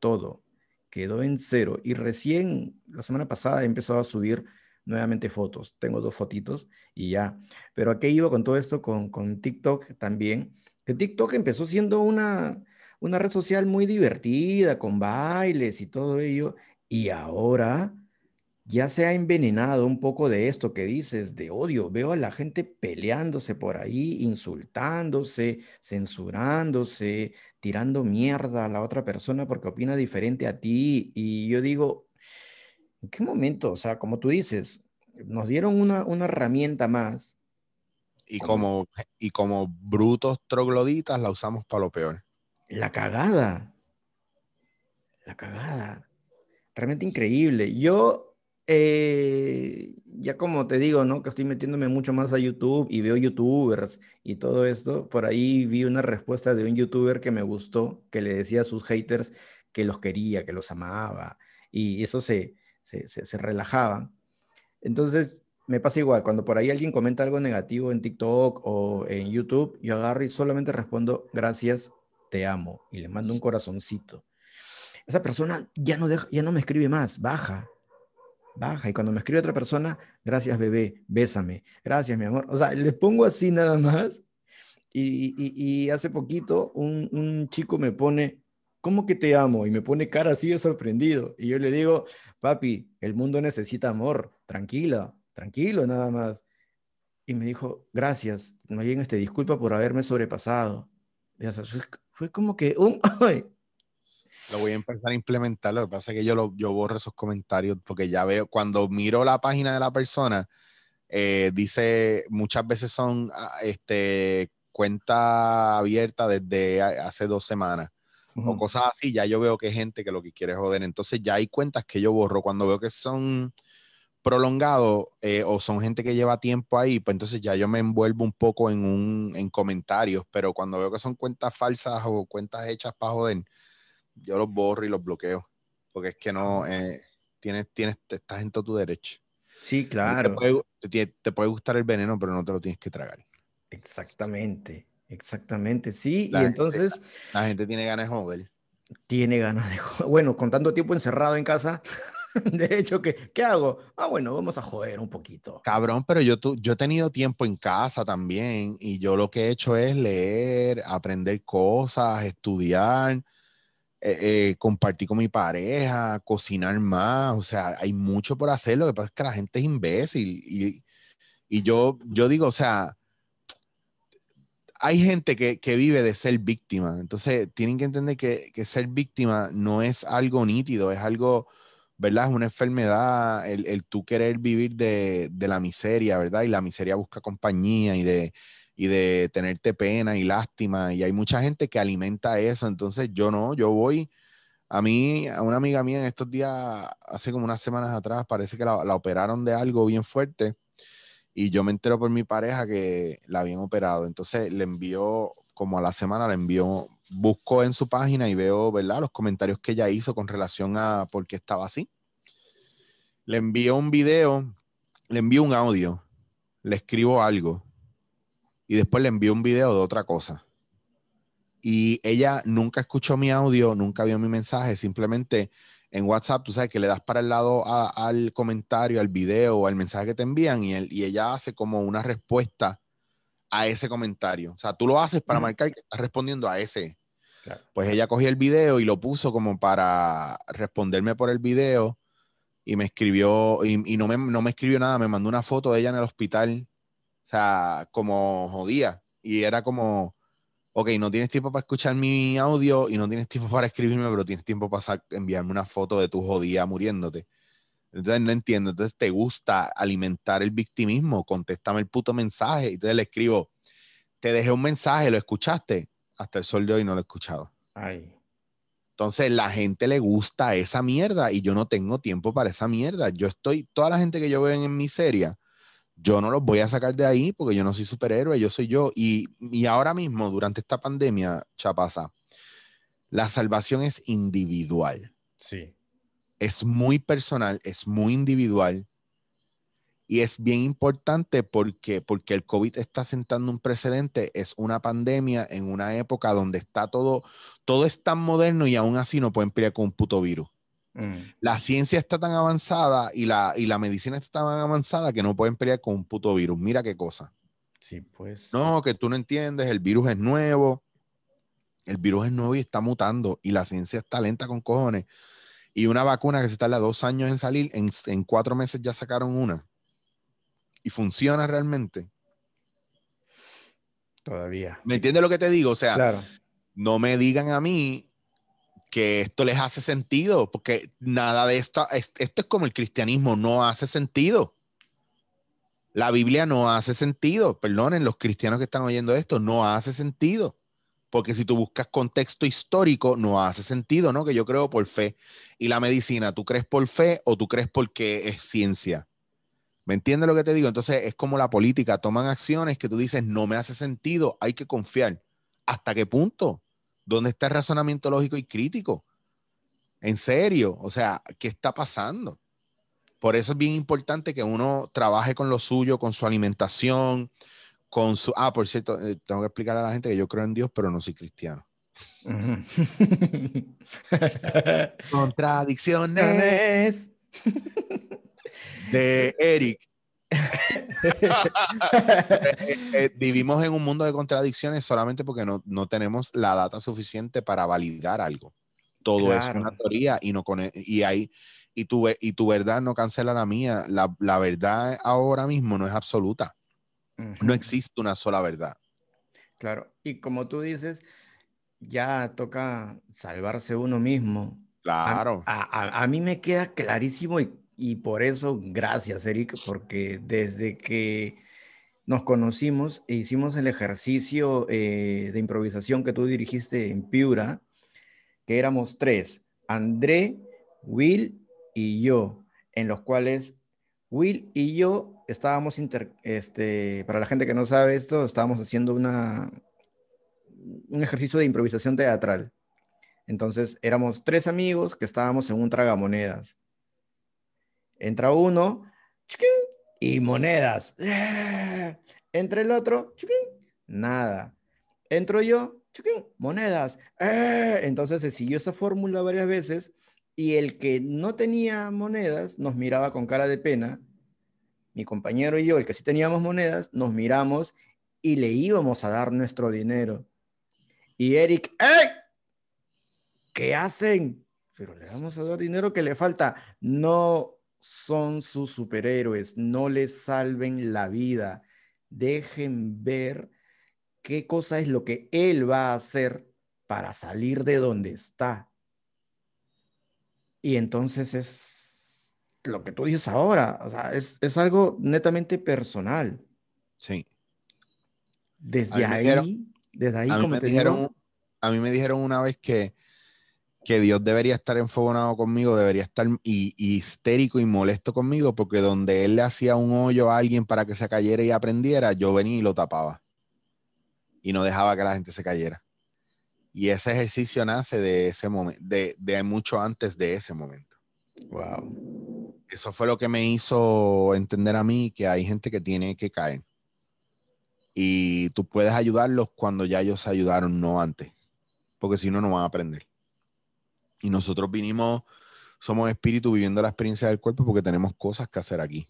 Speaker 2: todo. Quedó en cero. Y recién la semana pasada he empezado a subir nuevamente fotos. Tengo dos fotitos y ya. Pero a iba con todo esto, con, con TikTok también. Que TikTok empezó siendo una, una red social muy divertida, con bailes y todo ello. Y ahora ya se ha envenenado un poco de esto que dices, de odio. Veo a la gente peleándose por ahí, insultándose, censurándose, tirando mierda a la otra persona porque opina diferente a ti. Y yo digo, ¿En qué momento? O sea, como tú dices, nos dieron una, una herramienta más. Y como, y como brutos trogloditas la usamos para lo peor. La cagada. La cagada. Realmente increíble. Yo, eh, ya como te digo, ¿no? Que estoy metiéndome mucho más a YouTube y veo youtubers y todo esto. Por ahí vi una respuesta de un youtuber que me gustó, que le decía a sus haters que los quería, que los amaba. Y eso se, se, relajaban. Entonces, me pasa igual, cuando por ahí alguien comenta algo negativo en TikTok o en YouTube, yo agarro y solamente respondo, gracias, te amo, y le mando un corazoncito. Esa persona ya no, deja, ya no me escribe más, baja, baja. Y cuando me escribe otra persona, gracias bebé, bésame, gracias mi amor. O sea, le pongo así nada más. Y, hace poquito un chico me pone, ¿cómo que te amo? Y me pone cara así de sorprendido. Y yo le digo, papi, el mundo necesita amor, tranquila, tranquilo nada más. Y me dijo, gracias, no bien este, disculpa por haberme sobrepasado. fue, como que un...
Speaker 1: Lo voy a empezar a implementar, lo que pasa es que yo, lo, yo borro esos comentarios porque ya veo, cuando miro la página de la persona, eh, dice, muchas veces son ah, este, cuenta abierta desde ah, hace dos semanas o cosas así, ya yo veo que hay gente que lo que quiere es joder. Entonces ya hay cuentas que yo borro cuando veo que son prolongados eh, o son gente que lleva tiempo ahí, pues entonces ya yo me envuelvo un poco en, un, comentarios, pero cuando veo que son cuentas falsas o cuentas hechas para joder, yo los borro y los bloqueo, porque es que no, eh, tienes, tienes, estás en todo tu derecho. Sí, claro. te puede gustar el veneno, pero no te lo tienes que
Speaker 2: tragar. Exactamente. Exactamente, sí. y entonces... La, gente tiene ganas de joder. Tiene ganas de joder. Bueno, con tanto tiempo encerrado en casa, de hecho, ¿qué, ¿qué hago? Ah, bueno, vamos a joder un poquito. Cabrón, pero yo, yo he tenido tiempo en casa
Speaker 1: también y yo lo que he hecho es leer, aprender cosas, estudiar. Eh, eh, compartir con mi pareja, cocinar más, o sea, hay mucho por hacer, lo que pasa es que la gente es imbécil y, y yo, yo digo, o sea, hay gente que, vive de ser víctima, entonces tienen que entender que, ser víctima no es algo nítido, es algo, ¿verdad? Es una enfermedad, el, el tú querer vivir de, la miseria, ¿verdad? Y la miseria busca compañía y de, y de tenerte pena y lástima, y hay mucha gente que alimenta eso, entonces yo no, yo voy, a mí, a una amiga mía en estos días, hace como unas semanas atrás, parece que la operaron de algo bien fuerte y yo me entero por mi pareja que la habían operado. Entonces le envió, como a la semana, le envió, busco en su página y veo, ¿verdad?, los comentarios que ella hizo con relación a por qué estaba así. Le envió un video, le envió un audio, le escribo algo y después le envió un video de otra cosa. Y ella nunca escuchó mi audio, nunca vio mi mensaje, simplemente en WhatsApp, tú sabes que le das para el lado al comentario, al video, al mensaje que te envían y, ella hace como una respuesta a ese comentario. O sea, tú lo haces para marcar que estás respondiendo a ese. Pues ella cogió el video y lo puso como para responderme por el video y me escribió, y, no, me, no, me, escribió nada, me mandó una foto de ella en el hospital, o sea, como jodía. Y era como, ok, no tienes tiempo para escuchar mi audio y no tienes tiempo para escribirme, pero tienes tiempo para enviarme una foto de tu jodida muriéndote. Entonces no entiendo. Entonces te gusta alimentar el victimismo. Contéstame el puto mensaje. Entonces le escribo, te dejé un mensaje, ¿lo escuchaste? Hasta el sol de hoy no lo he escuchado. Entonces la gente le gusta esa mierda y yo no tengo tiempo para esa mierda. Yo estoy, toda la gente que yo veo en, en miseria, yo no los voy a sacar de ahí porque yo no soy superhéroe, yo soy yo. Y, ahora mismo, durante esta pandemia, Chapasa, la salvación es individual. Sí. Es muy personal, es muy individual. Y es bien importante porque, porque el COVID está sentando un precedente. Es una pandemia en una época donde está todo, todo es tan moderno y aún así no pueden pelear con un puto virus. Mm. La ciencia está tan avanzada y la, la medicina está tan avanzada que no pueden pelear con un puto virus. Mira qué cosa.
Speaker 2: Sí, pues.
Speaker 1: No, que tú no entiendes, el virus es nuevo. El virus es nuevo y está mutando y la ciencia está lenta con cojones. Y una vacuna que se tarda dos años en salir, en, cuatro meses ya sacaron una. Y funciona realmente. Todavía. ¿Me entiendes lo que te digo? O sea, no me digan a mí que esto les hace sentido, porque nada de esto, esto es como el cristianismo, no hace sentido. La Biblia no hace sentido, perdonen los cristianos que están oyendo esto, no hace sentido, porque si tú buscas contexto histórico, no hace sentido, ¿no? Que yo creo por fe. Y la medicina, ¿tú crees por fe o tú crees porque es ciencia? ¿Me entiendes lo que te digo? Entonces es como la política, toman acciones que tú dices, no me hace sentido, hay que confiar. ¿Hasta qué punto? ¿Dónde está el razonamiento lógico y crítico? En serio, o sea, ¿qué está pasando? Por eso es bien importante que uno trabaje con lo suyo, con su alimentación, con su... Ah, por cierto, eh, tengo que explicar a la gente que yo creo en Dios, pero no soy cristiano. Contradicciones de Eric
Speaker 2: eh,
Speaker 1: eh, vivimos en un mundo de contradicciones solamente porque no, tenemos la data suficiente para validar algo. Todo es una teoría y, no e, y, y, tu, y tu verdad no cancela la mía. La, verdad ahora mismo no es absoluta. No existe una sola verdad.
Speaker 2: Claro, y como tú dices, ya toca salvarse uno mismo. Claro. a mí me queda clarísimo y y por eso, gracias, Eric, porque desde que nos conocimos e hicimos el ejercicio eh, de improvisación que tú dirigiste en Piura, que éramos tres, André, Will y yo, en los cuales Will y yo estábamos, este, para la gente que no sabe esto, estábamos haciendo una, un ejercicio de improvisación teatral. Entonces éramos tres amigos que estábamos en un tragamonedas Entra uno y monedas. ¡Eh! Entra el otro, nada. Entro yo, monedas. ¡Eh! Entonces se siguió esa fórmula varias veces y el que no tenía monedas nos miraba con cara de pena. Mi compañero y yo, el que sí teníamos monedas, nos miramos y le íbamos a dar nuestro dinero. Y Eric, ¿Qué hacen? Pero le vamos a dar dinero que le falta. No, son sus superhéroes, no les salven la vida. Dejen ver qué cosa es lo que él va a hacer para salir de donde está. Y entonces es lo que tú dices ahora, o sea, es, es algo netamente personal. Sí. Desde ahí, desde ahí, a mí me dijeron una vez que
Speaker 1: que Dios debería estar enfogonado conmigo, debería estar histérico y molesto conmigo, porque donde él le hacía un hoyo a alguien para que se cayera y aprendiera, yo venía y lo tapaba. Y no dejaba que la gente se cayera. Y ese ejercicio nace de ese momento, de, de, mucho antes de ese momento. Wow. Eso fue lo que me hizo entender a mí que hay gente que tiene que caer. Y tú puedes ayudarlos cuando ya ellos ayudaron, no antes. Porque si no, no van a aprender. Y nosotros vinimos, somos espíritu viviendo la experiencia del cuerpo porque tenemos cosas que hacer aquí.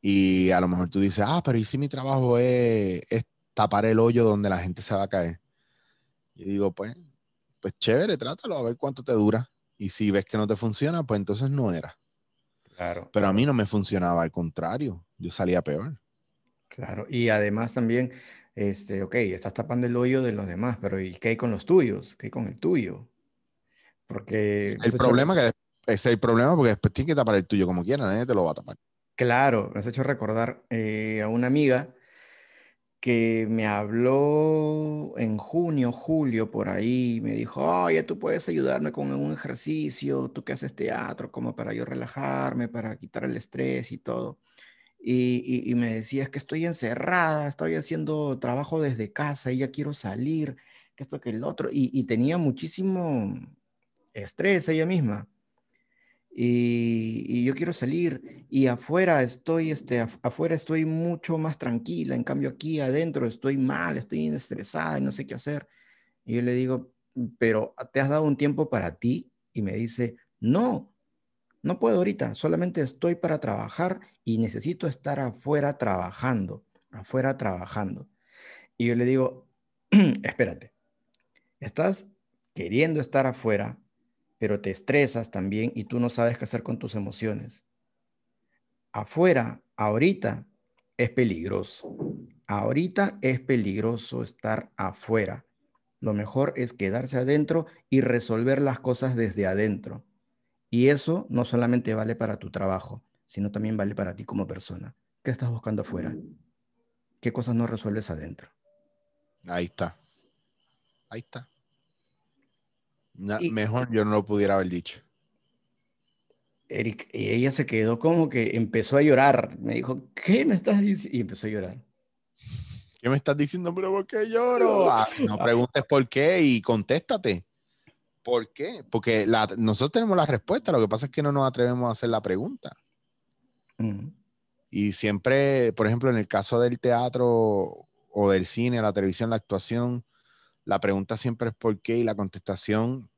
Speaker 1: Y a lo mejor tú dices, ah, pero ¿y si mi trabajo es, tapar el hoyo donde la gente se va a caer? Y digo, pues, pues chévere, trátalo, a ver cuánto te dura. Y si ves que no te funciona, pues entonces no era. Claro. Pero a mí no me funcionaba, al contrario, yo salía peor.
Speaker 2: Claro, y además también, este, ok, estás tapando el hoyo de los demás, pero ¿y qué hay con los tuyos? ¿Qué hay con el tuyo? Porque. El problema
Speaker 1: es el problema porque después tienes que tapar el tuyo como quieras, nadie te lo va a tapar.
Speaker 2: Claro, me has hecho recordar eh, a una amiga que me habló en junio, julio, por ahí, me dijo, oye, tú puedes ayudarme con un ejercicio, tú que haces teatro, como para yo relajarme, para quitar el estrés y todo. Y, me decía, es que estoy encerrada, estoy haciendo trabajo desde casa y ya quiero salir, que esto, que el otro. y tenía muchísimo, estrés ella misma. Y, yo quiero salir y afuera estoy, este, afuera estoy mucho más tranquila, en cambio aquí adentro estoy mal, estoy estresada y no sé qué hacer. Y yo le digo, pero ¿te has dado un tiempo para ti? Y me dice, no, no puedo ahorita, solamente estoy para trabajar y necesito estar afuera trabajando, afuera trabajando. Y yo le digo, espérate, estás queriendo estar afuera pero te estresas también y tú no sabes qué hacer con tus emociones. Afuera, ahorita, es peligroso. Ahorita es peligroso estar afuera. Lo mejor es quedarse adentro y resolver las cosas desde adentro. Y eso no solamente vale para tu trabajo, sino también vale para ti como persona. ¿Qué estás buscando afuera? ¿Qué cosas no resuelves adentro? Ahí está. Ahí está mejor yo no lo pudiera haber dicho. Eric, y ella se quedó como que empezó a llorar. Me dijo, ¿qué me estás diciendo? Y empezó a llorar. ¿Qué me estás diciendo, pero por qué lloro? no ah, preguntes por qué y contéstate.
Speaker 1: ¿Por qué? Porque nosotros tenemos la respuesta, lo que pasa es que no nos atrevemos a hacer la pregunta. Mm. Y siempre, por ejemplo, en el caso del teatro o del cine, la televisión, la actuación, la pregunta siempre es por qué y la contestación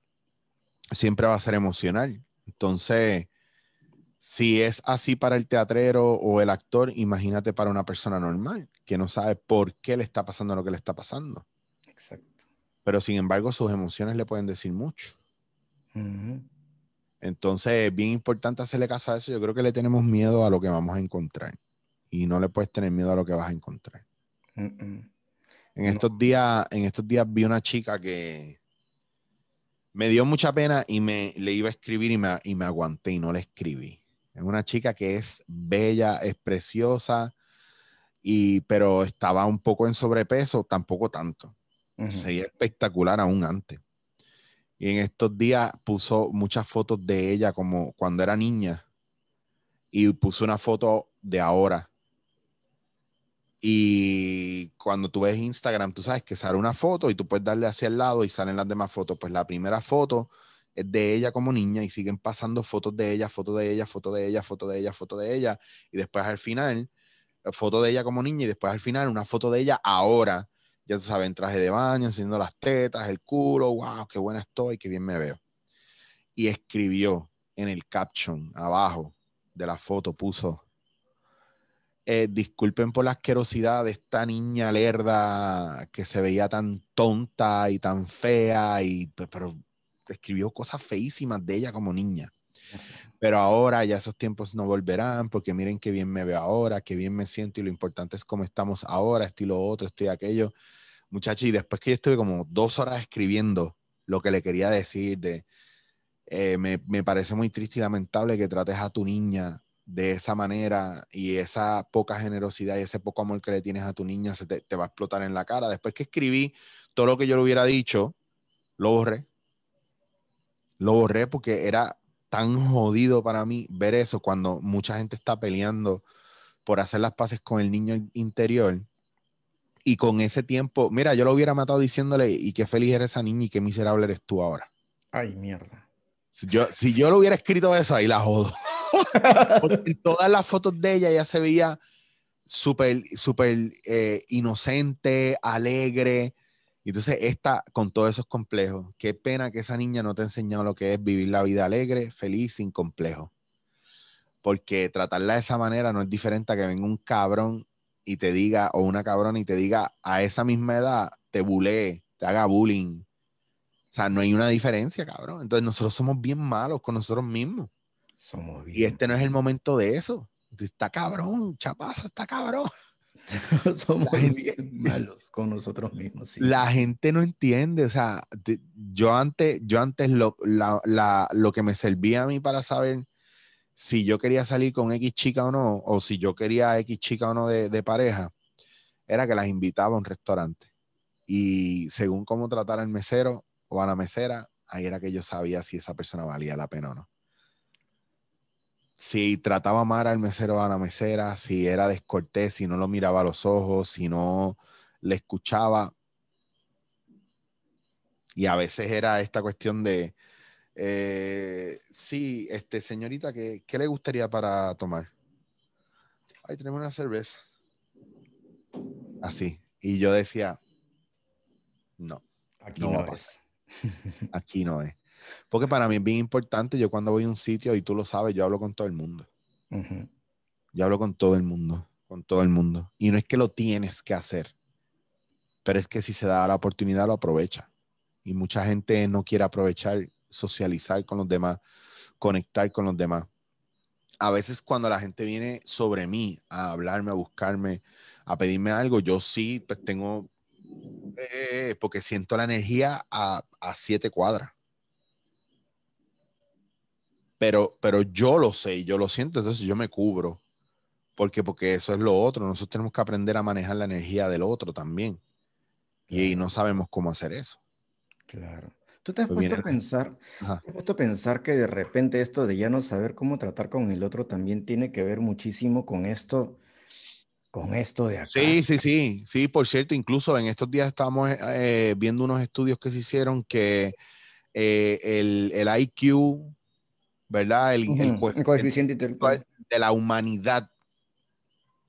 Speaker 1: siempre va a ser emocional. Entonces, si es así para el teatrero o el actor, imagínate para una persona normal que no sabe por qué le está pasando lo que le está pasando. Exacto. Pero sin embargo, sus emociones le pueden decir mucho. Entonces, es bien importante hacerle caso a eso. Yo creo que le tenemos miedo a lo que vamos a encontrar. Y no le puedes tener miedo a lo que vas a encontrar. En estos días, en estos días vi una chica que me dio mucha pena y me le iba a escribir y me, aguanté y no le escribí. Es una chica que es bella, es preciosa, y, pero estaba un poco en sobrepeso, tampoco tanto. Se veía espectacular aún antes. Y en estos días puso muchas fotos de ella como cuando era niña y puso una foto de ahora y cuando tú ves Instagram, tú sabes que sale una foto y tú puedes darle hacia el lado y salen las demás fotos. Pues la primera foto es de ella como niña y siguen pasando fotos de ella, fotos de ella, fotos de ella, fotos de ella, fotos de ella. Y después al final, eh, foto de ella como niña y después al final una foto de ella ahora. Ya se en traje de baño, enseñando las tetas, el culo, wow, qué buena estoy, qué bien me veo. Y escribió en el caption abajo de la foto, puso, eh, disculpen por la asquerosidad de esta niña lerda que se veía tan tonta y tan fea, y, pues, pero escribió cosas feísimas de ella como niña. Pero ahora ya esos tiempos no volverán porque miren qué bien me veo ahora, qué bien me siento y lo importante es cómo estamos ahora, estoy lo otro, estoy aquello. Muchachos, y después que yo estuve como dos horas escribiendo lo que le quería decir de, eh, me, me parece muy triste y lamentable que trates a tu niña de esa manera y esa poca generosidad y ese poco amor que le tienes a tu niña se te, va a explotar en la cara. Después que escribí todo lo que yo le hubiera dicho, lo borré. Lo borré porque era tan jodido para mí ver eso cuando mucha gente está peleando por hacer las paces con el niño interior. Y con ese tiempo, mira, yo lo hubiera matado diciéndole, y qué feliz eres esa niña y qué miserable eres tú ahora. Ay, mierda. Si yo, si yo lo hubiera escrito eso, ahí la jodo. Porque todas las fotos de ella ya se veía súper, súper eh, inocente, alegre. Y entonces esta con todos esos complejos. Qué pena que esa niña no te ha enseñado lo que es vivir la vida alegre, feliz, sin complejos. Porque tratarla de esa manera no es diferente a que venga un cabrón y te diga, o una cabrona y te diga a esa misma edad, te bulee, te haga bullying. O sea, no hay una diferencia, cabrón. Entonces nosotros somos bien malos con nosotros mismos. Y este no es el momento de eso. Está cabrón, chapaza, está cabrón. Somos bien malos con nosotros mismos. La gente no entiende, o sea, yo antes, yo antes lo, que me servía a mí para saber si yo quería salir con X chica o no, o si yo quería X chica o no de, de, pareja, era que las invitaba a un restaurante. Y según cómo tratara el mesero o a la mesera, ahí era que yo sabía si esa persona valía la pena o no si trataba mal al mesero a la mesera, si era descortés, si no lo miraba a los ojos, si no le escuchaba. Y a veces era esta cuestión de, eh, sí, este, señorita, ¿qué, ¿qué, le gustaría para tomar? ahí tenemos una cerveza. Así. Y yo decía, no. Aquí no, no es. Aquí no es. Porque para mí es bien importante, yo cuando voy a un sitio, y tú lo sabes, yo hablo con todo el mundo. Yo hablo con todo el mundo, con todo el mundo. Y no es que lo tienes que hacer, pero es que si se da la oportunidad, lo aprovecha. Y mucha gente no quiere aprovechar, socializar con los demás, conectar con los demás. A veces cuando la gente viene sobre mí a hablarme, a buscarme, a pedirme algo, yo sí, pues tengo, eh, porque siento la energía a siete cuadras pero, pero yo lo sé y yo lo siento, entonces yo me cubro. ¿Por qué? Porque eso es lo otro. Nosotros tenemos que aprender a manejar la energía del otro también. Y, no sabemos cómo hacer eso. Claro.
Speaker 2: ¿Tú te has, pues puesto, a pensar, has puesto a pensar que de repente esto de ya no saber cómo tratar con el otro también tiene que ver muchísimo con esto, con esto de acá? Sí, sí, sí,
Speaker 1: sí, por cierto, incluso en estos días estamos eh, viendo unos estudios que se hicieron que eh, el, el, IQ ¿verdad? El, coeficiente intelectual de la humanidad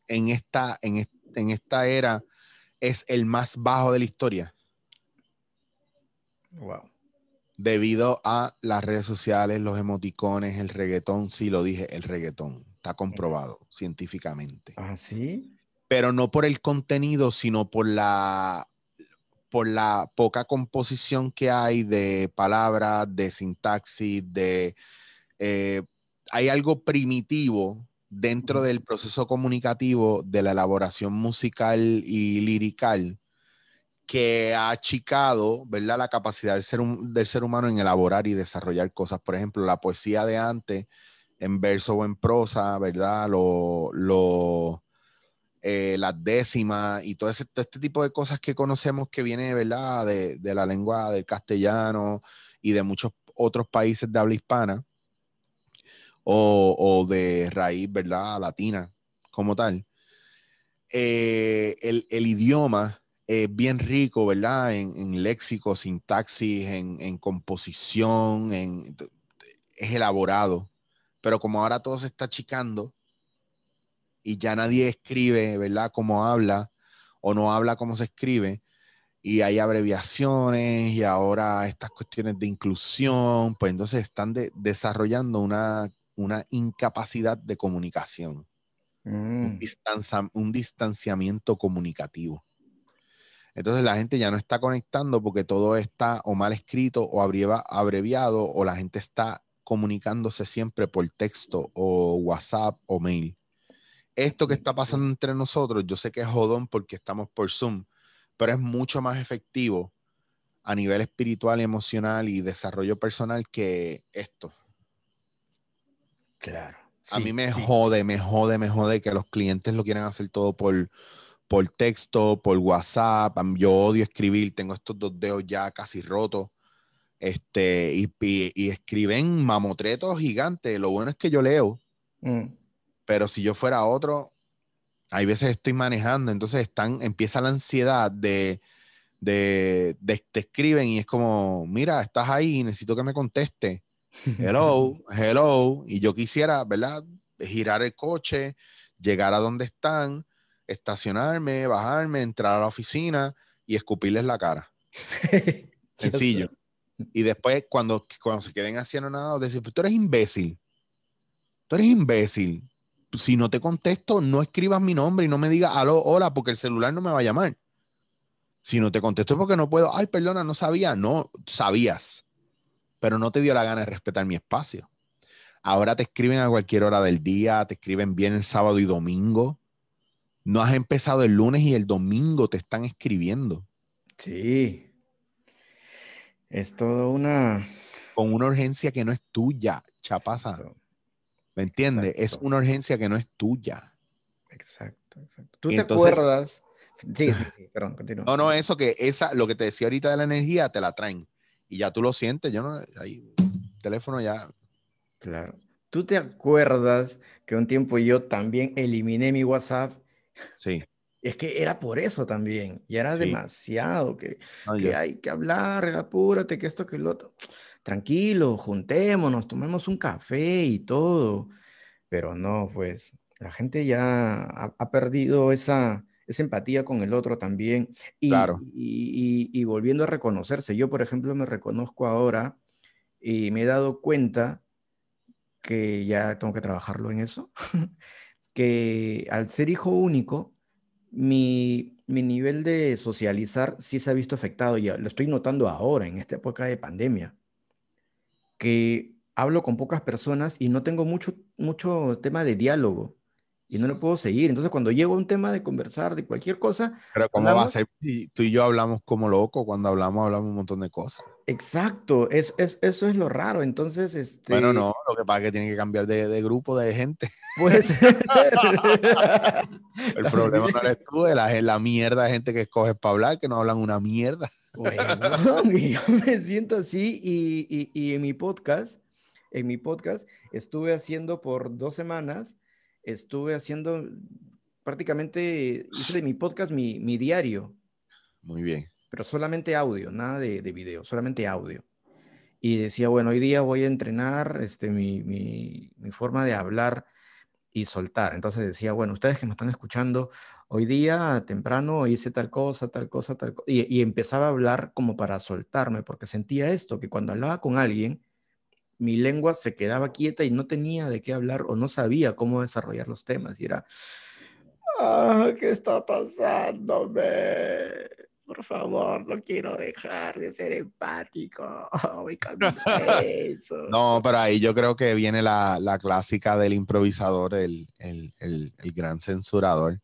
Speaker 1: en esta, en, esta era es el más bajo de la historia. Wow. Debido a las redes sociales, los emoticones, el reggaetón, sí lo dije, el reggaetón está comprobado científicamente. Ah, sí. Pero no por el contenido, sino por la por la poca composición que hay de palabras, de sintaxis, de eh, hay algo primitivo dentro del proceso comunicativo de la elaboración musical y lirical que ha achicado ¿verdad? la capacidad del ser, humano en elaborar y desarrollar cosas. Por ejemplo, la poesía de antes, en verso o en prosa, ¿verdad? Lo, eh, las décimas y todo, este tipo de cosas que conocemos que viene, ¿verdad? de la lengua del castellano y de muchos otros países de habla hispana o, de raíz, ¿verdad? Latina como tal. Eh, el, idioma es bien rico, ¿verdad? En, léxico, sintaxis, en, composición, es elaborado. Pero como ahora todo se está chicando y ya nadie escribe, ¿verdad? Como habla o no habla como se escribe, y hay abreviaciones y ahora estas cuestiones de inclusión, pues entonces están desarrollando una una incapacidad de comunicación, un, mm. un, distanciamiento comunicativo. Entonces la gente ya no está conectando porque todo está o mal escrito o abreviado o la gente está comunicándose siempre por texto o WhatsApp o mail. Esto que está pasando entre nosotros, yo sé que es jodón porque estamos por Zoom, pero es mucho más efectivo a nivel espiritual, emocional y desarrollo personal que esto a mí me jode, me jode, me jode que los clientes lo quieran hacer todo por, por texto, por WhatsApp. Yo odio escribir, tengo estos dos dedos ya casi rotos. Este, y, y, escriben mamotretos gigantes. Lo bueno es que yo leo. Mm. Pero si yo fuera otro, hay veces estoy manejando, entonces están, empieza la ansiedad de, de, te escriben y es como, mira, estás ahí, necesito que me conteste. Hello, hello. Y yo quisiera, ¿verdad? Girar el coche, llegar a donde están, estacionarme, bajarme, entrar a la oficina y escupirles la cara. Sencillo. Y después, cuando, cuando se queden haciendo nada, decir, pues tú eres imbécil. Tú eres imbécil. Si no te contesto, no escribas mi nombre y no me digas aló, hola, porque el celular no me va a llamar. Si no te contesto porque no puedo, ay, perdona, no sabía. No, sabías pero no te dio la gana de respetar mi espacio. Ahora te escriben a cualquier hora del día, te escriben bien el sábado y domingo. No has empezado el lunes y el domingo te están escribiendo. Sí. Es todo una... Con una urgencia que no es tuya, chapaza. ¿Me entiendes? Es una urgencia que no es tuya.
Speaker 2: Exacto, exacto. ¿Tú te acuerdas? Sí,
Speaker 1: sí, perdón, continúa. No, no, eso que esa, lo que te decía ahorita de la energía, te la traen y ya tú lo sientes,
Speaker 2: yo no, ahí, teléfono ya. Claro. ¿Tú te acuerdas que un tiempo yo también eliminé mi WhatsApp? Sí. Es que era por eso también, y era demasiado, que, que hay que hablar, apúrate, que esto, que lo otro. Tranquilo, juntémonos, tomemos un café y todo. Pero no, pues la gente ya ha perdido esa, esa empatía con el otro también. Y, volviendo a reconocerse, yo por ejemplo me reconozco ahora y me he dado cuenta que ya tengo que trabajarlo en eso, que al ser hijo único, mi, nivel de socializar sí se ha visto afectado y lo estoy notando ahora, en esta época de pandemia, que hablo con pocas personas y no tengo mucho, mucho tema de diálogo y no lo puedo seguir. Entonces, cuando llego a un tema de conversar, de cualquier cosa. Pero, ¿cómo va a ser tú y yo hablamos como loco? Cuando hablamos, hablamos un montón de cosas. Exacto,
Speaker 1: es, es, eso es lo raro. Entonces, este. Bueno, no, lo que pasa es que tienen que cambiar de, de grupo, de gente. Pues. el
Speaker 2: problema no eres
Speaker 1: tú, es la, la mierda de gente que escoges para hablar, que no hablan una mierda. Bueno,
Speaker 2: yo me siento así y, y, y en mi podcast, en mi podcast, estuve haciendo por dos semanas estuve haciendo prácticamente, hice de mi podcast mi, mi diario. Muy bien. Pero solamente audio, nada de, de, video, solamente audio. Y decía, bueno, hoy día voy a entrenar este, mi, mi, forma de hablar y soltar. Entonces decía, bueno, ustedes que me están escuchando, hoy día temprano hice tal cosa, tal cosa, tal cosa. Y, y, empezaba a hablar como para soltarme, porque sentía esto, que cuando hablaba con alguien, mi lengua se quedaba quieta y no tenía de qué hablar o no sabía cómo desarrollar los temas. Y era, ah, ¿qué está pasándome? Por favor, no quiero dejar de ser empático. Oh,
Speaker 1: no, pero ahí yo creo que viene la, la clásica del improvisador, el, gran censurador,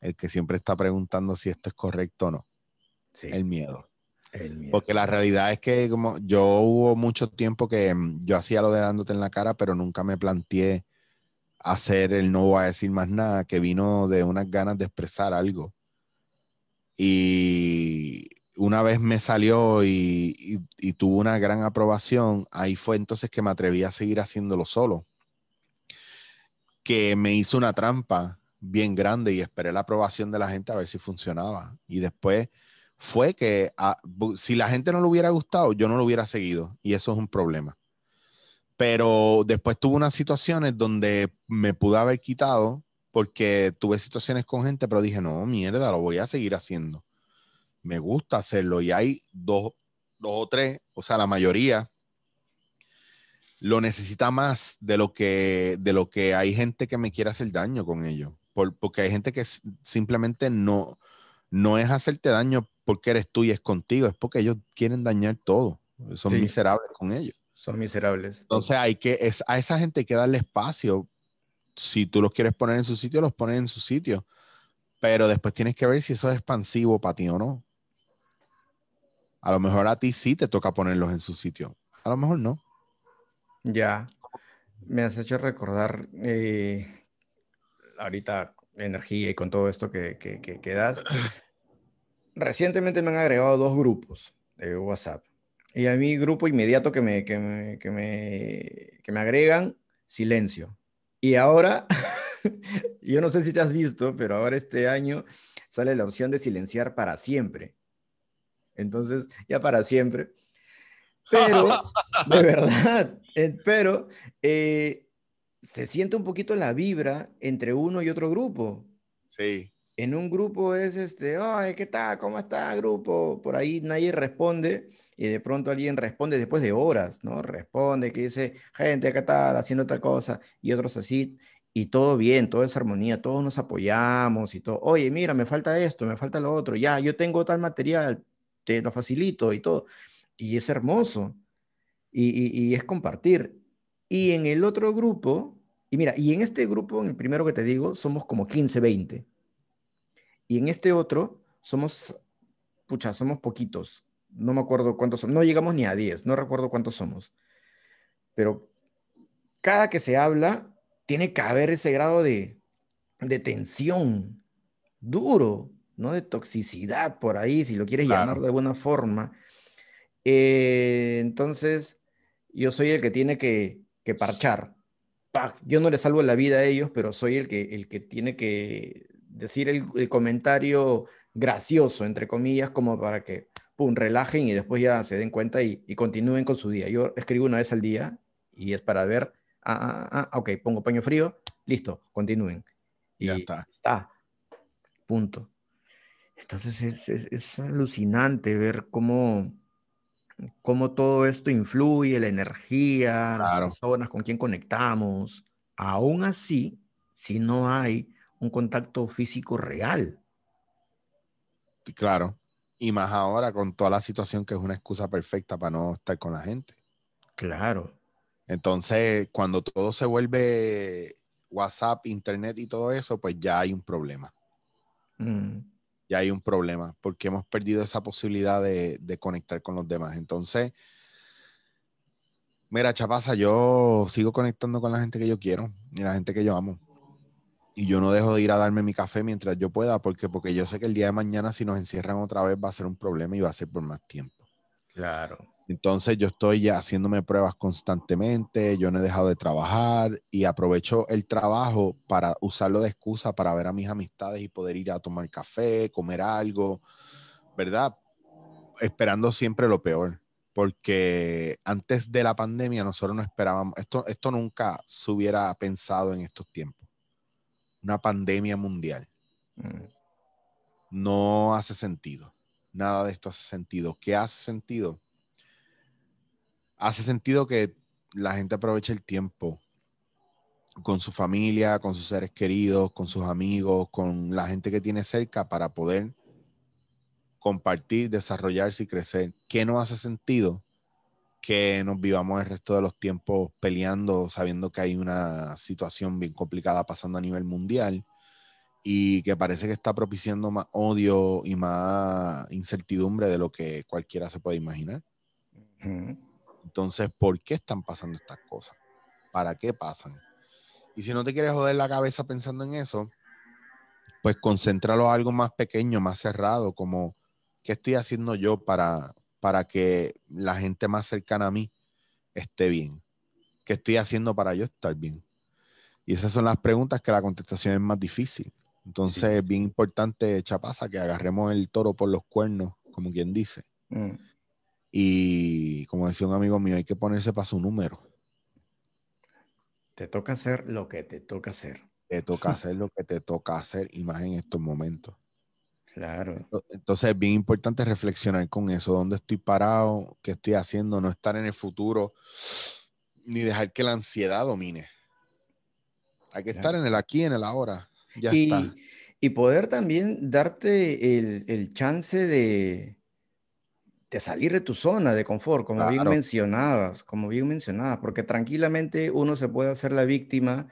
Speaker 1: el que siempre está preguntando si esto es correcto o no. Sí. El miedo. Porque la realidad es que como yo hubo mucho tiempo que mm, yo hacía lo de dándote en la cara, pero nunca me planteé hacer el no voy a decir más nada, que vino de unas ganas de expresar algo. Y una vez me salió y, y tuvo una gran aprobación, ahí fue entonces que me atreví a seguir haciéndolo solo. Que me hizo una trampa bien grande y esperé la aprobación de la gente a ver si funcionaba. Y después fue que ah, si la gente no lo hubiera gustado, yo no lo hubiera seguido. Y eso es un problema. Pero después tuve unas situaciones donde me pude haber quitado porque tuve situaciones con gente, pero dije, no, mierda, lo voy a seguir haciendo. Me gusta hacerlo. Y hay dos, o tres, o sea, la mayoría lo necesita más de lo que, de lo que hay gente que me quiere hacer daño con ello. porque hay gente que simplemente no, no es hacerte daño porque eres tú y es contigo, es porque ellos quieren dañar todo. Son miserables con ellos. Son miserables. Entonces hay que, es, a esa gente hay que darle espacio. Si tú los quieres poner en su sitio, los pones en su sitio. Pero después tienes que ver si eso es expansivo para ti o no. A lo mejor a ti sí te toca ponerlos en su sitio.
Speaker 2: A lo mejor no. Ya. Me has hecho recordar eh, ahorita energía y con todo esto que, que, que, das. Recientemente me han agregado dos grupos de WhatsApp. Y a mi grupo inmediato que me, que me, que me, que me agregan, silencio. Y ahora, yo no sé si te has visto, pero ahora este año sale la opción de silenciar para siempre. Entonces, ya para siempre. Pero, de verdad, eh, pero eh, se siente un poquito la vibra entre uno y otro grupo. Sí. En un grupo es este, ay, ¿qué tal? ¿Cómo está, grupo? Por ahí nadie responde y de pronto alguien responde después de horas, ¿no? Responde, que dice, gente, ¿qué tal? Haciendo tal cosa y otros así. Y todo bien, toda esa armonía, todos nos apoyamos y todo. Oye, mira, me falta esto, me falta lo otro. Ya, yo tengo tal material, te lo facilito y todo. Y es hermoso. Y, y es compartir. Y en el otro grupo, y mira, y en este grupo, en el primero que te digo, somos como 15, 20. Y en este otro, somos, pucha, somos poquitos. No me acuerdo cuántos somos, No llegamos ni a 10, no recuerdo cuántos somos. Pero cada que se habla, tiene que haber ese grado de, de tensión duro, ¿no? De toxicidad por ahí, si lo quieres llamar de alguna forma. Eh, entonces, yo soy el que tiene que que parchar. Yo no les salvo la vida a ellos, pero soy el que, el que tiene que decir el, comentario gracioso, entre comillas, como para que, pum, relajen y después ya se den cuenta y, continúen con su día. Yo escribo una vez al día y es para ver, ah, ah, ah, ah ok, pongo paño frío, listo, continúen. Y ya está. Punto. Entonces es alucinante ver cómo cómo todo esto influye, la energía, las personas con quien conectamos. Aún así, si no hay un contacto físico real.
Speaker 1: Claro. Y más ahora con toda la situación que es una excusa perfecta para no estar con la gente. Claro. Entonces, cuando todo se vuelve WhatsApp, Internet y todo eso, pues ya hay un problema. Mm ya hay un problema, porque hemos perdido esa posibilidad de, conectar con los demás. Entonces, mira, Chapasa, yo sigo conectando con la gente que yo quiero y la gente que yo amo. Y yo no dejo de ir a darme mi café mientras yo pueda, porque, porque yo sé que el día de mañana, si nos encierran otra vez, va a ser un problema y va a ser por más tiempo. Claro. Entonces yo estoy ya haciéndome pruebas constantemente, yo no he dejado de trabajar y aprovecho el trabajo para usarlo de excusa para ver a mis amistades y poder ir a tomar café, comer algo, ¿verdad? Esperando siempre lo peor, porque antes de la pandemia nosotros no esperábamos, esto, esto nunca se hubiera pensado en estos tiempos, una pandemia mundial. Mm. No hace sentido, nada de esto hace sentido. ¿Qué hace sentido? hace sentido que la gente aproveche el tiempo con su familia, con sus seres queridos, con sus amigos, con la gente que tiene cerca para poder compartir, desarrollarse y crecer. ¿Qué no hace sentido? que nos vivamos el resto de los tiempos peleando, sabiendo que hay una situación bien complicada pasando a nivel mundial y que parece que está propiciando más odio y más incertidumbre de lo que cualquiera se puede imaginar. Entonces, ¿por qué están pasando estas cosas? ¿Para qué pasan? Y si no te quieres joder la cabeza pensando en eso, pues concéntralo a algo más pequeño, más cerrado, como qué estoy haciendo yo para, para que la gente más cercana a mí esté bien. ¿Qué estoy haciendo para yo estar bien? Y esas son las preguntas que la contestación es más difícil. Entonces, es bien importante, chapaza, que agarremos el toro por los cuernos, como quien dice. Mm. Y como decía un amigo mío, hay que ponerse para su número.
Speaker 2: Te toca hacer lo que te toca hacer.
Speaker 1: Te toca hacer lo que te toca hacer, y más en estos momentos. Claro. Entonces es bien importante reflexionar con eso, dónde estoy parado, qué estoy haciendo, no estar en el futuro, ni dejar que la ansiedad domine. Hay que estar en el aquí, en el ahora. Ya y,
Speaker 2: y poder también darte el chance de, de salir de tu zona de confort, como bien mencionabas, como bien mencionabas, porque tranquilamente uno se puede hacer la víctima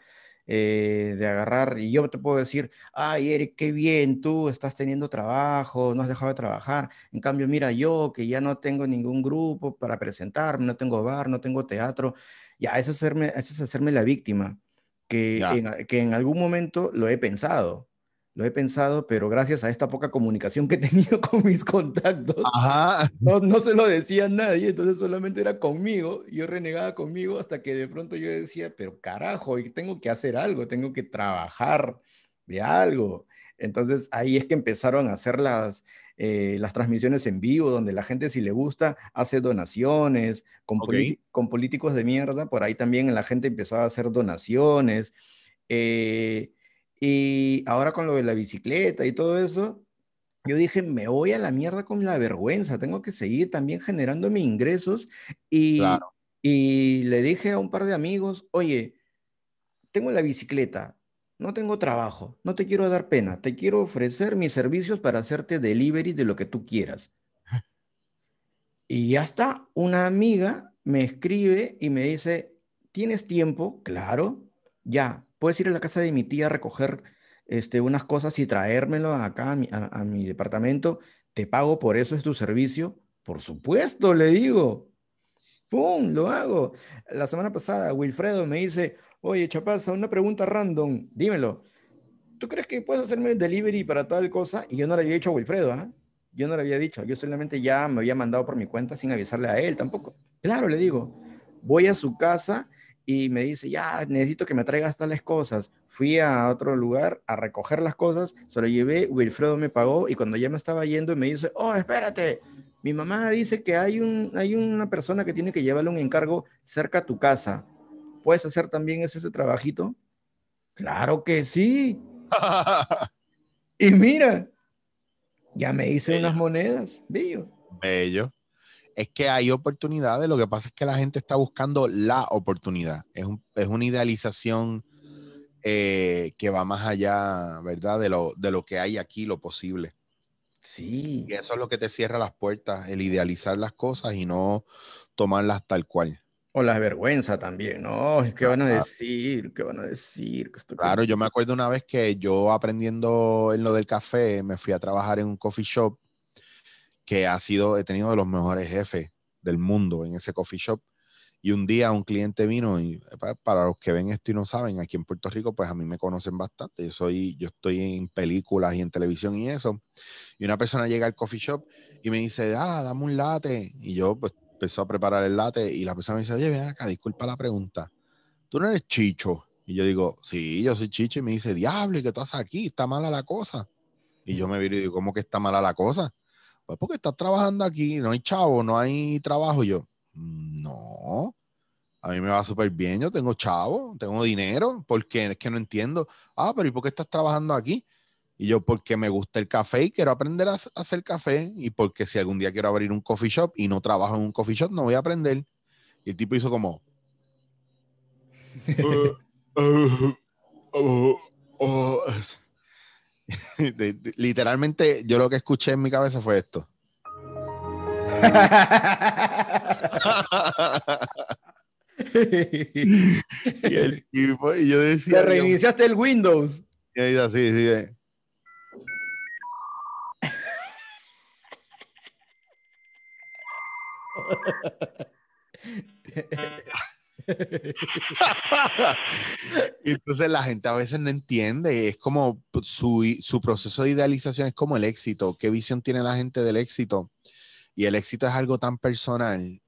Speaker 2: eh, de agarrar, y yo te puedo decir, ay Eric, qué bien, tú estás teniendo trabajo, no has dejado de trabajar, en cambio mira yo que ya no tengo ningún grupo para presentarme, no tengo bar, no tengo teatro, ya, eso es hacerme, eso es hacerme la víctima, que que en algún momento lo he pensado, lo he pensado, pero gracias a esta poca comunicación que he tenido con mis contactos, No, se lo decía a nadie, entonces solamente era conmigo, yo renegaba conmigo hasta que de pronto yo decía, pero carajo, tengo que hacer algo, tengo que trabajar de algo. Entonces ahí es que empezaron a hacer las, eh, las transmisiones en vivo, donde la gente si le gusta hace donaciones, con, con políticos de mierda, por ahí también la gente empezaba a hacer donaciones. Eh, y ahora con lo de la bicicleta y todo eso, yo dije, me voy a la mierda con la vergüenza, tengo que seguir también generando mis ingresos. Y, y le dije a un par de amigos, oye, tengo la bicicleta, no tengo trabajo, no te quiero dar pena, te quiero ofrecer mis servicios para hacerte delivery de lo que tú quieras. Y ya está, una amiga me escribe y me dice, ¿tienes tiempo? Claro, ya, puedes ir a la casa de mi tía a recoger este, unas cosas y traérmelo acá a mi, departamento, te pago por eso, es tu servicio. Por supuesto, le digo. ¡Pum! Lo hago. La semana pasada, Wilfredo me dice, oye, Chapaza, una pregunta random, dímelo. ¿Tú crees que puedes hacerme el delivery para tal cosa? Y yo no le había dicho a Wilfredo, ¿ah? Yo no le había dicho, yo solamente ya me había mandado por mi cuenta sin avisarle a él tampoco. Claro, le digo, voy a su casa y me dice, ya, necesito que me traigas tales cosas. Fui a otro lugar a recoger las cosas, se lo llevé, Wilfredo me pagó y cuando ya me estaba yendo me dice, oh, espérate, mi mamá dice que hay, un, hay una persona que tiene que llevarle un encargo cerca a tu casa. ¿Puedes hacer también ese, ese trabajito? Claro que sí. y mira, ya me hice unas monedas, bello.
Speaker 1: Bello es que hay oportunidades, lo que pasa es que la gente está buscando la oportunidad, es, una idealización eh, que va más allá, ¿verdad? De lo, que hay aquí, lo posible. Sí. Y eso es lo que te cierra las puertas, el idealizar las cosas y no tomarlas tal cual. O la vergüenza también, ¿no? ¿Qué van a decir? ¿Qué van a decir? claro, yo me acuerdo una vez que yo aprendiendo en lo del café, me fui a trabajar en un coffee shop que ha sido, he tenido de los mejores jefes del mundo en ese coffee shop. Y un día un cliente vino y para los que ven esto y no saben, aquí en Puerto Rico, pues a mí me conocen bastante. Yo soy, yo estoy en películas y en televisión y eso. Y una persona llega al coffee shop y me dice, ah, dame un latte. Y yo pues empezó a preparar el latte y la persona me dice, oye, ven acá, disculpa la pregunta. ¿Tú no eres chicho? Y yo digo, sí, yo soy chicho. Y me dice, diablo, ¿y qué estás aquí? Está mala la cosa. Y yo me viro y digo, ¿cómo que está mala la cosa? Pues, ¿Por qué estás trabajando aquí, no hay chavo, no hay trabajo. Y yo, no, a mí me va súper bien, yo tengo chavo, tengo dinero, porque es que no entiendo. Ah, pero ¿y por qué estás trabajando aquí? Y yo, porque me gusta el café y quiero aprender a hacer café. Y porque si algún día quiero abrir un coffee shop y no trabajo en un coffee shop, no voy a aprender. Y el tipo hizo como. Eh, eh, oh, oh, oh, literalmente, yo lo que escuché en mi cabeza fue esto. y el y yo decía. Te reiniciaste el Windows. Y ahí sí, Entonces la gente a veces no entiende, es como su, proceso de idealización es como el éxito, qué visión tiene la gente del éxito. Y el éxito es algo tan personal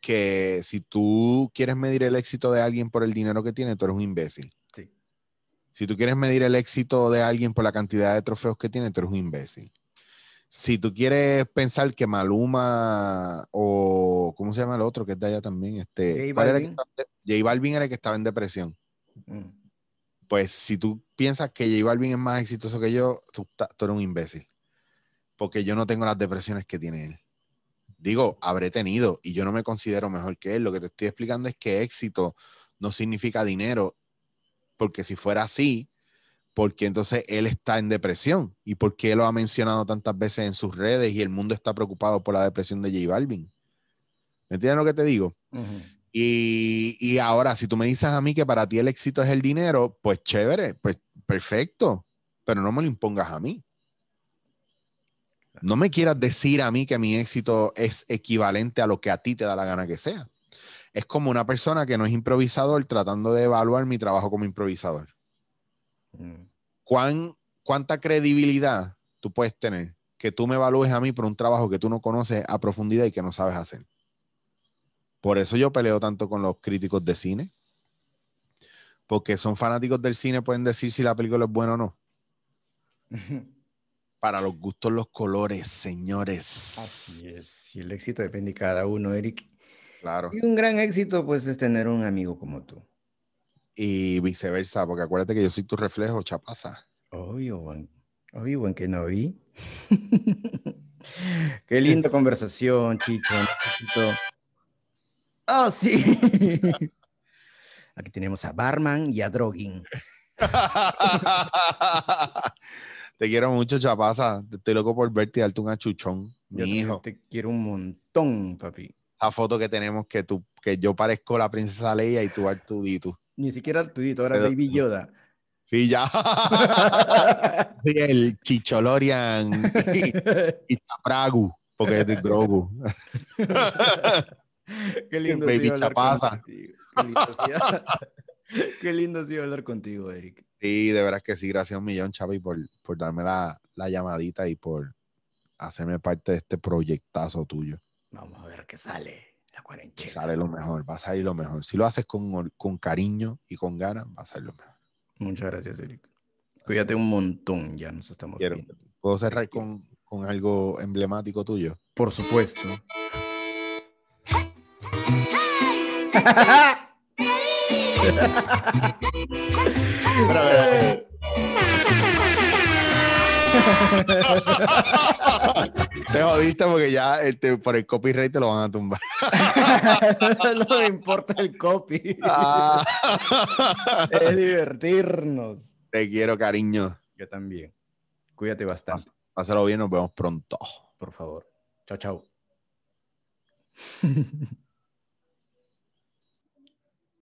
Speaker 1: que si tú quieres medir el éxito de alguien por el dinero que tiene, tú eres un imbécil. Si tú quieres medir el éxito de alguien por la cantidad de trofeos que tiene, tú eres un imbécil si tú quieres pensar que Maluma o ¿cómo se llama el otro que es allá también? Este, J Balvin. era el que estaba en depresión. Mm. Pues si tú piensas que J Balvin es más exitoso que yo, tú, tú, eres un imbécil. Porque yo no tengo las depresiones que tiene él. Digo, habré tenido y yo no me considero mejor que él. Lo que te estoy explicando es que éxito no significa dinero. Porque si fuera así, porque entonces él está en depresión y por qué lo ha mencionado tantas veces en sus redes y el mundo está preocupado por la depresión de J Balvin. ¿Me entiendes lo que te digo? y, ahora, si tú me dices a mí que para ti el éxito es el dinero, pues chévere, pues perfecto, pero no me lo impongas a mí. No me quieras decir a mí que mi éxito es equivalente a lo que a ti te da la gana que sea. Es como una persona que no es improvisador tratando de evaluar mi trabajo como improvisador. Mm. ¿cuán, ¿cuánta credibilidad tú puedes tener que tú me evalúes a mí por un trabajo que tú no conoces a profundidad y que no sabes hacer? Por eso yo peleo tanto con los críticos de cine. Porque son fanáticos del cine, pueden decir si la película es buena o no. Para los gustos, los
Speaker 2: colores, señores. Así es. Y el éxito depende de cada uno, Eric. Claro. Y un gran éxito, pues, es tener un amigo como tú y viceversa, porque acuérdate que yo soy tu reflejo, chapaza. Obvio, oh, Juan. Obvio, oh, que no vi. Qué linda conversación, Chicho. Oh, sí. Aquí tenemos a Barman y a Droguin.
Speaker 1: te quiero mucho, Chapaza. Estoy loco por verte
Speaker 2: y darte un achuchón, mi hijo. Te quiero un montón, papi. La
Speaker 1: foto que tenemos que tú, que yo parezco la princesa Leia y tú Artudito. Ni
Speaker 2: siquiera tú, era Baby Yoda.
Speaker 1: Sí, ya. sí, el Chicholorian y Chapragu, porque es de Grogu.
Speaker 2: Qué lindo Baby Chapaza. Qué lindo, Qué lindo ha sido hablar contigo, Eric.
Speaker 1: Sí, de verdad que sí. Gracias a un millón, Chavi, por, por darme la, la llamadita y por hacerme parte de este proyectazo tuyo. Vamos a ver qué sale sale lo mejor, va a salir lo mejor. Si lo haces con, cariño y con ganas, va a salir lo mejor.
Speaker 2: Muchas gracias, Eric. Cuídate un montón, ya nos estamos viendo. ¿Puedo cerrar con, con algo emblemático tuyo? Por supuesto.
Speaker 1: te jodiste porque ya este, por el copyright te lo van a tumbar.
Speaker 2: no me importa el copy. Ah. es divertirnos.
Speaker 1: Te quiero, cariño. Yo también. Cuídate bastante. Pásalo bien, nos vemos
Speaker 2: pronto. Por favor. Chao, chao.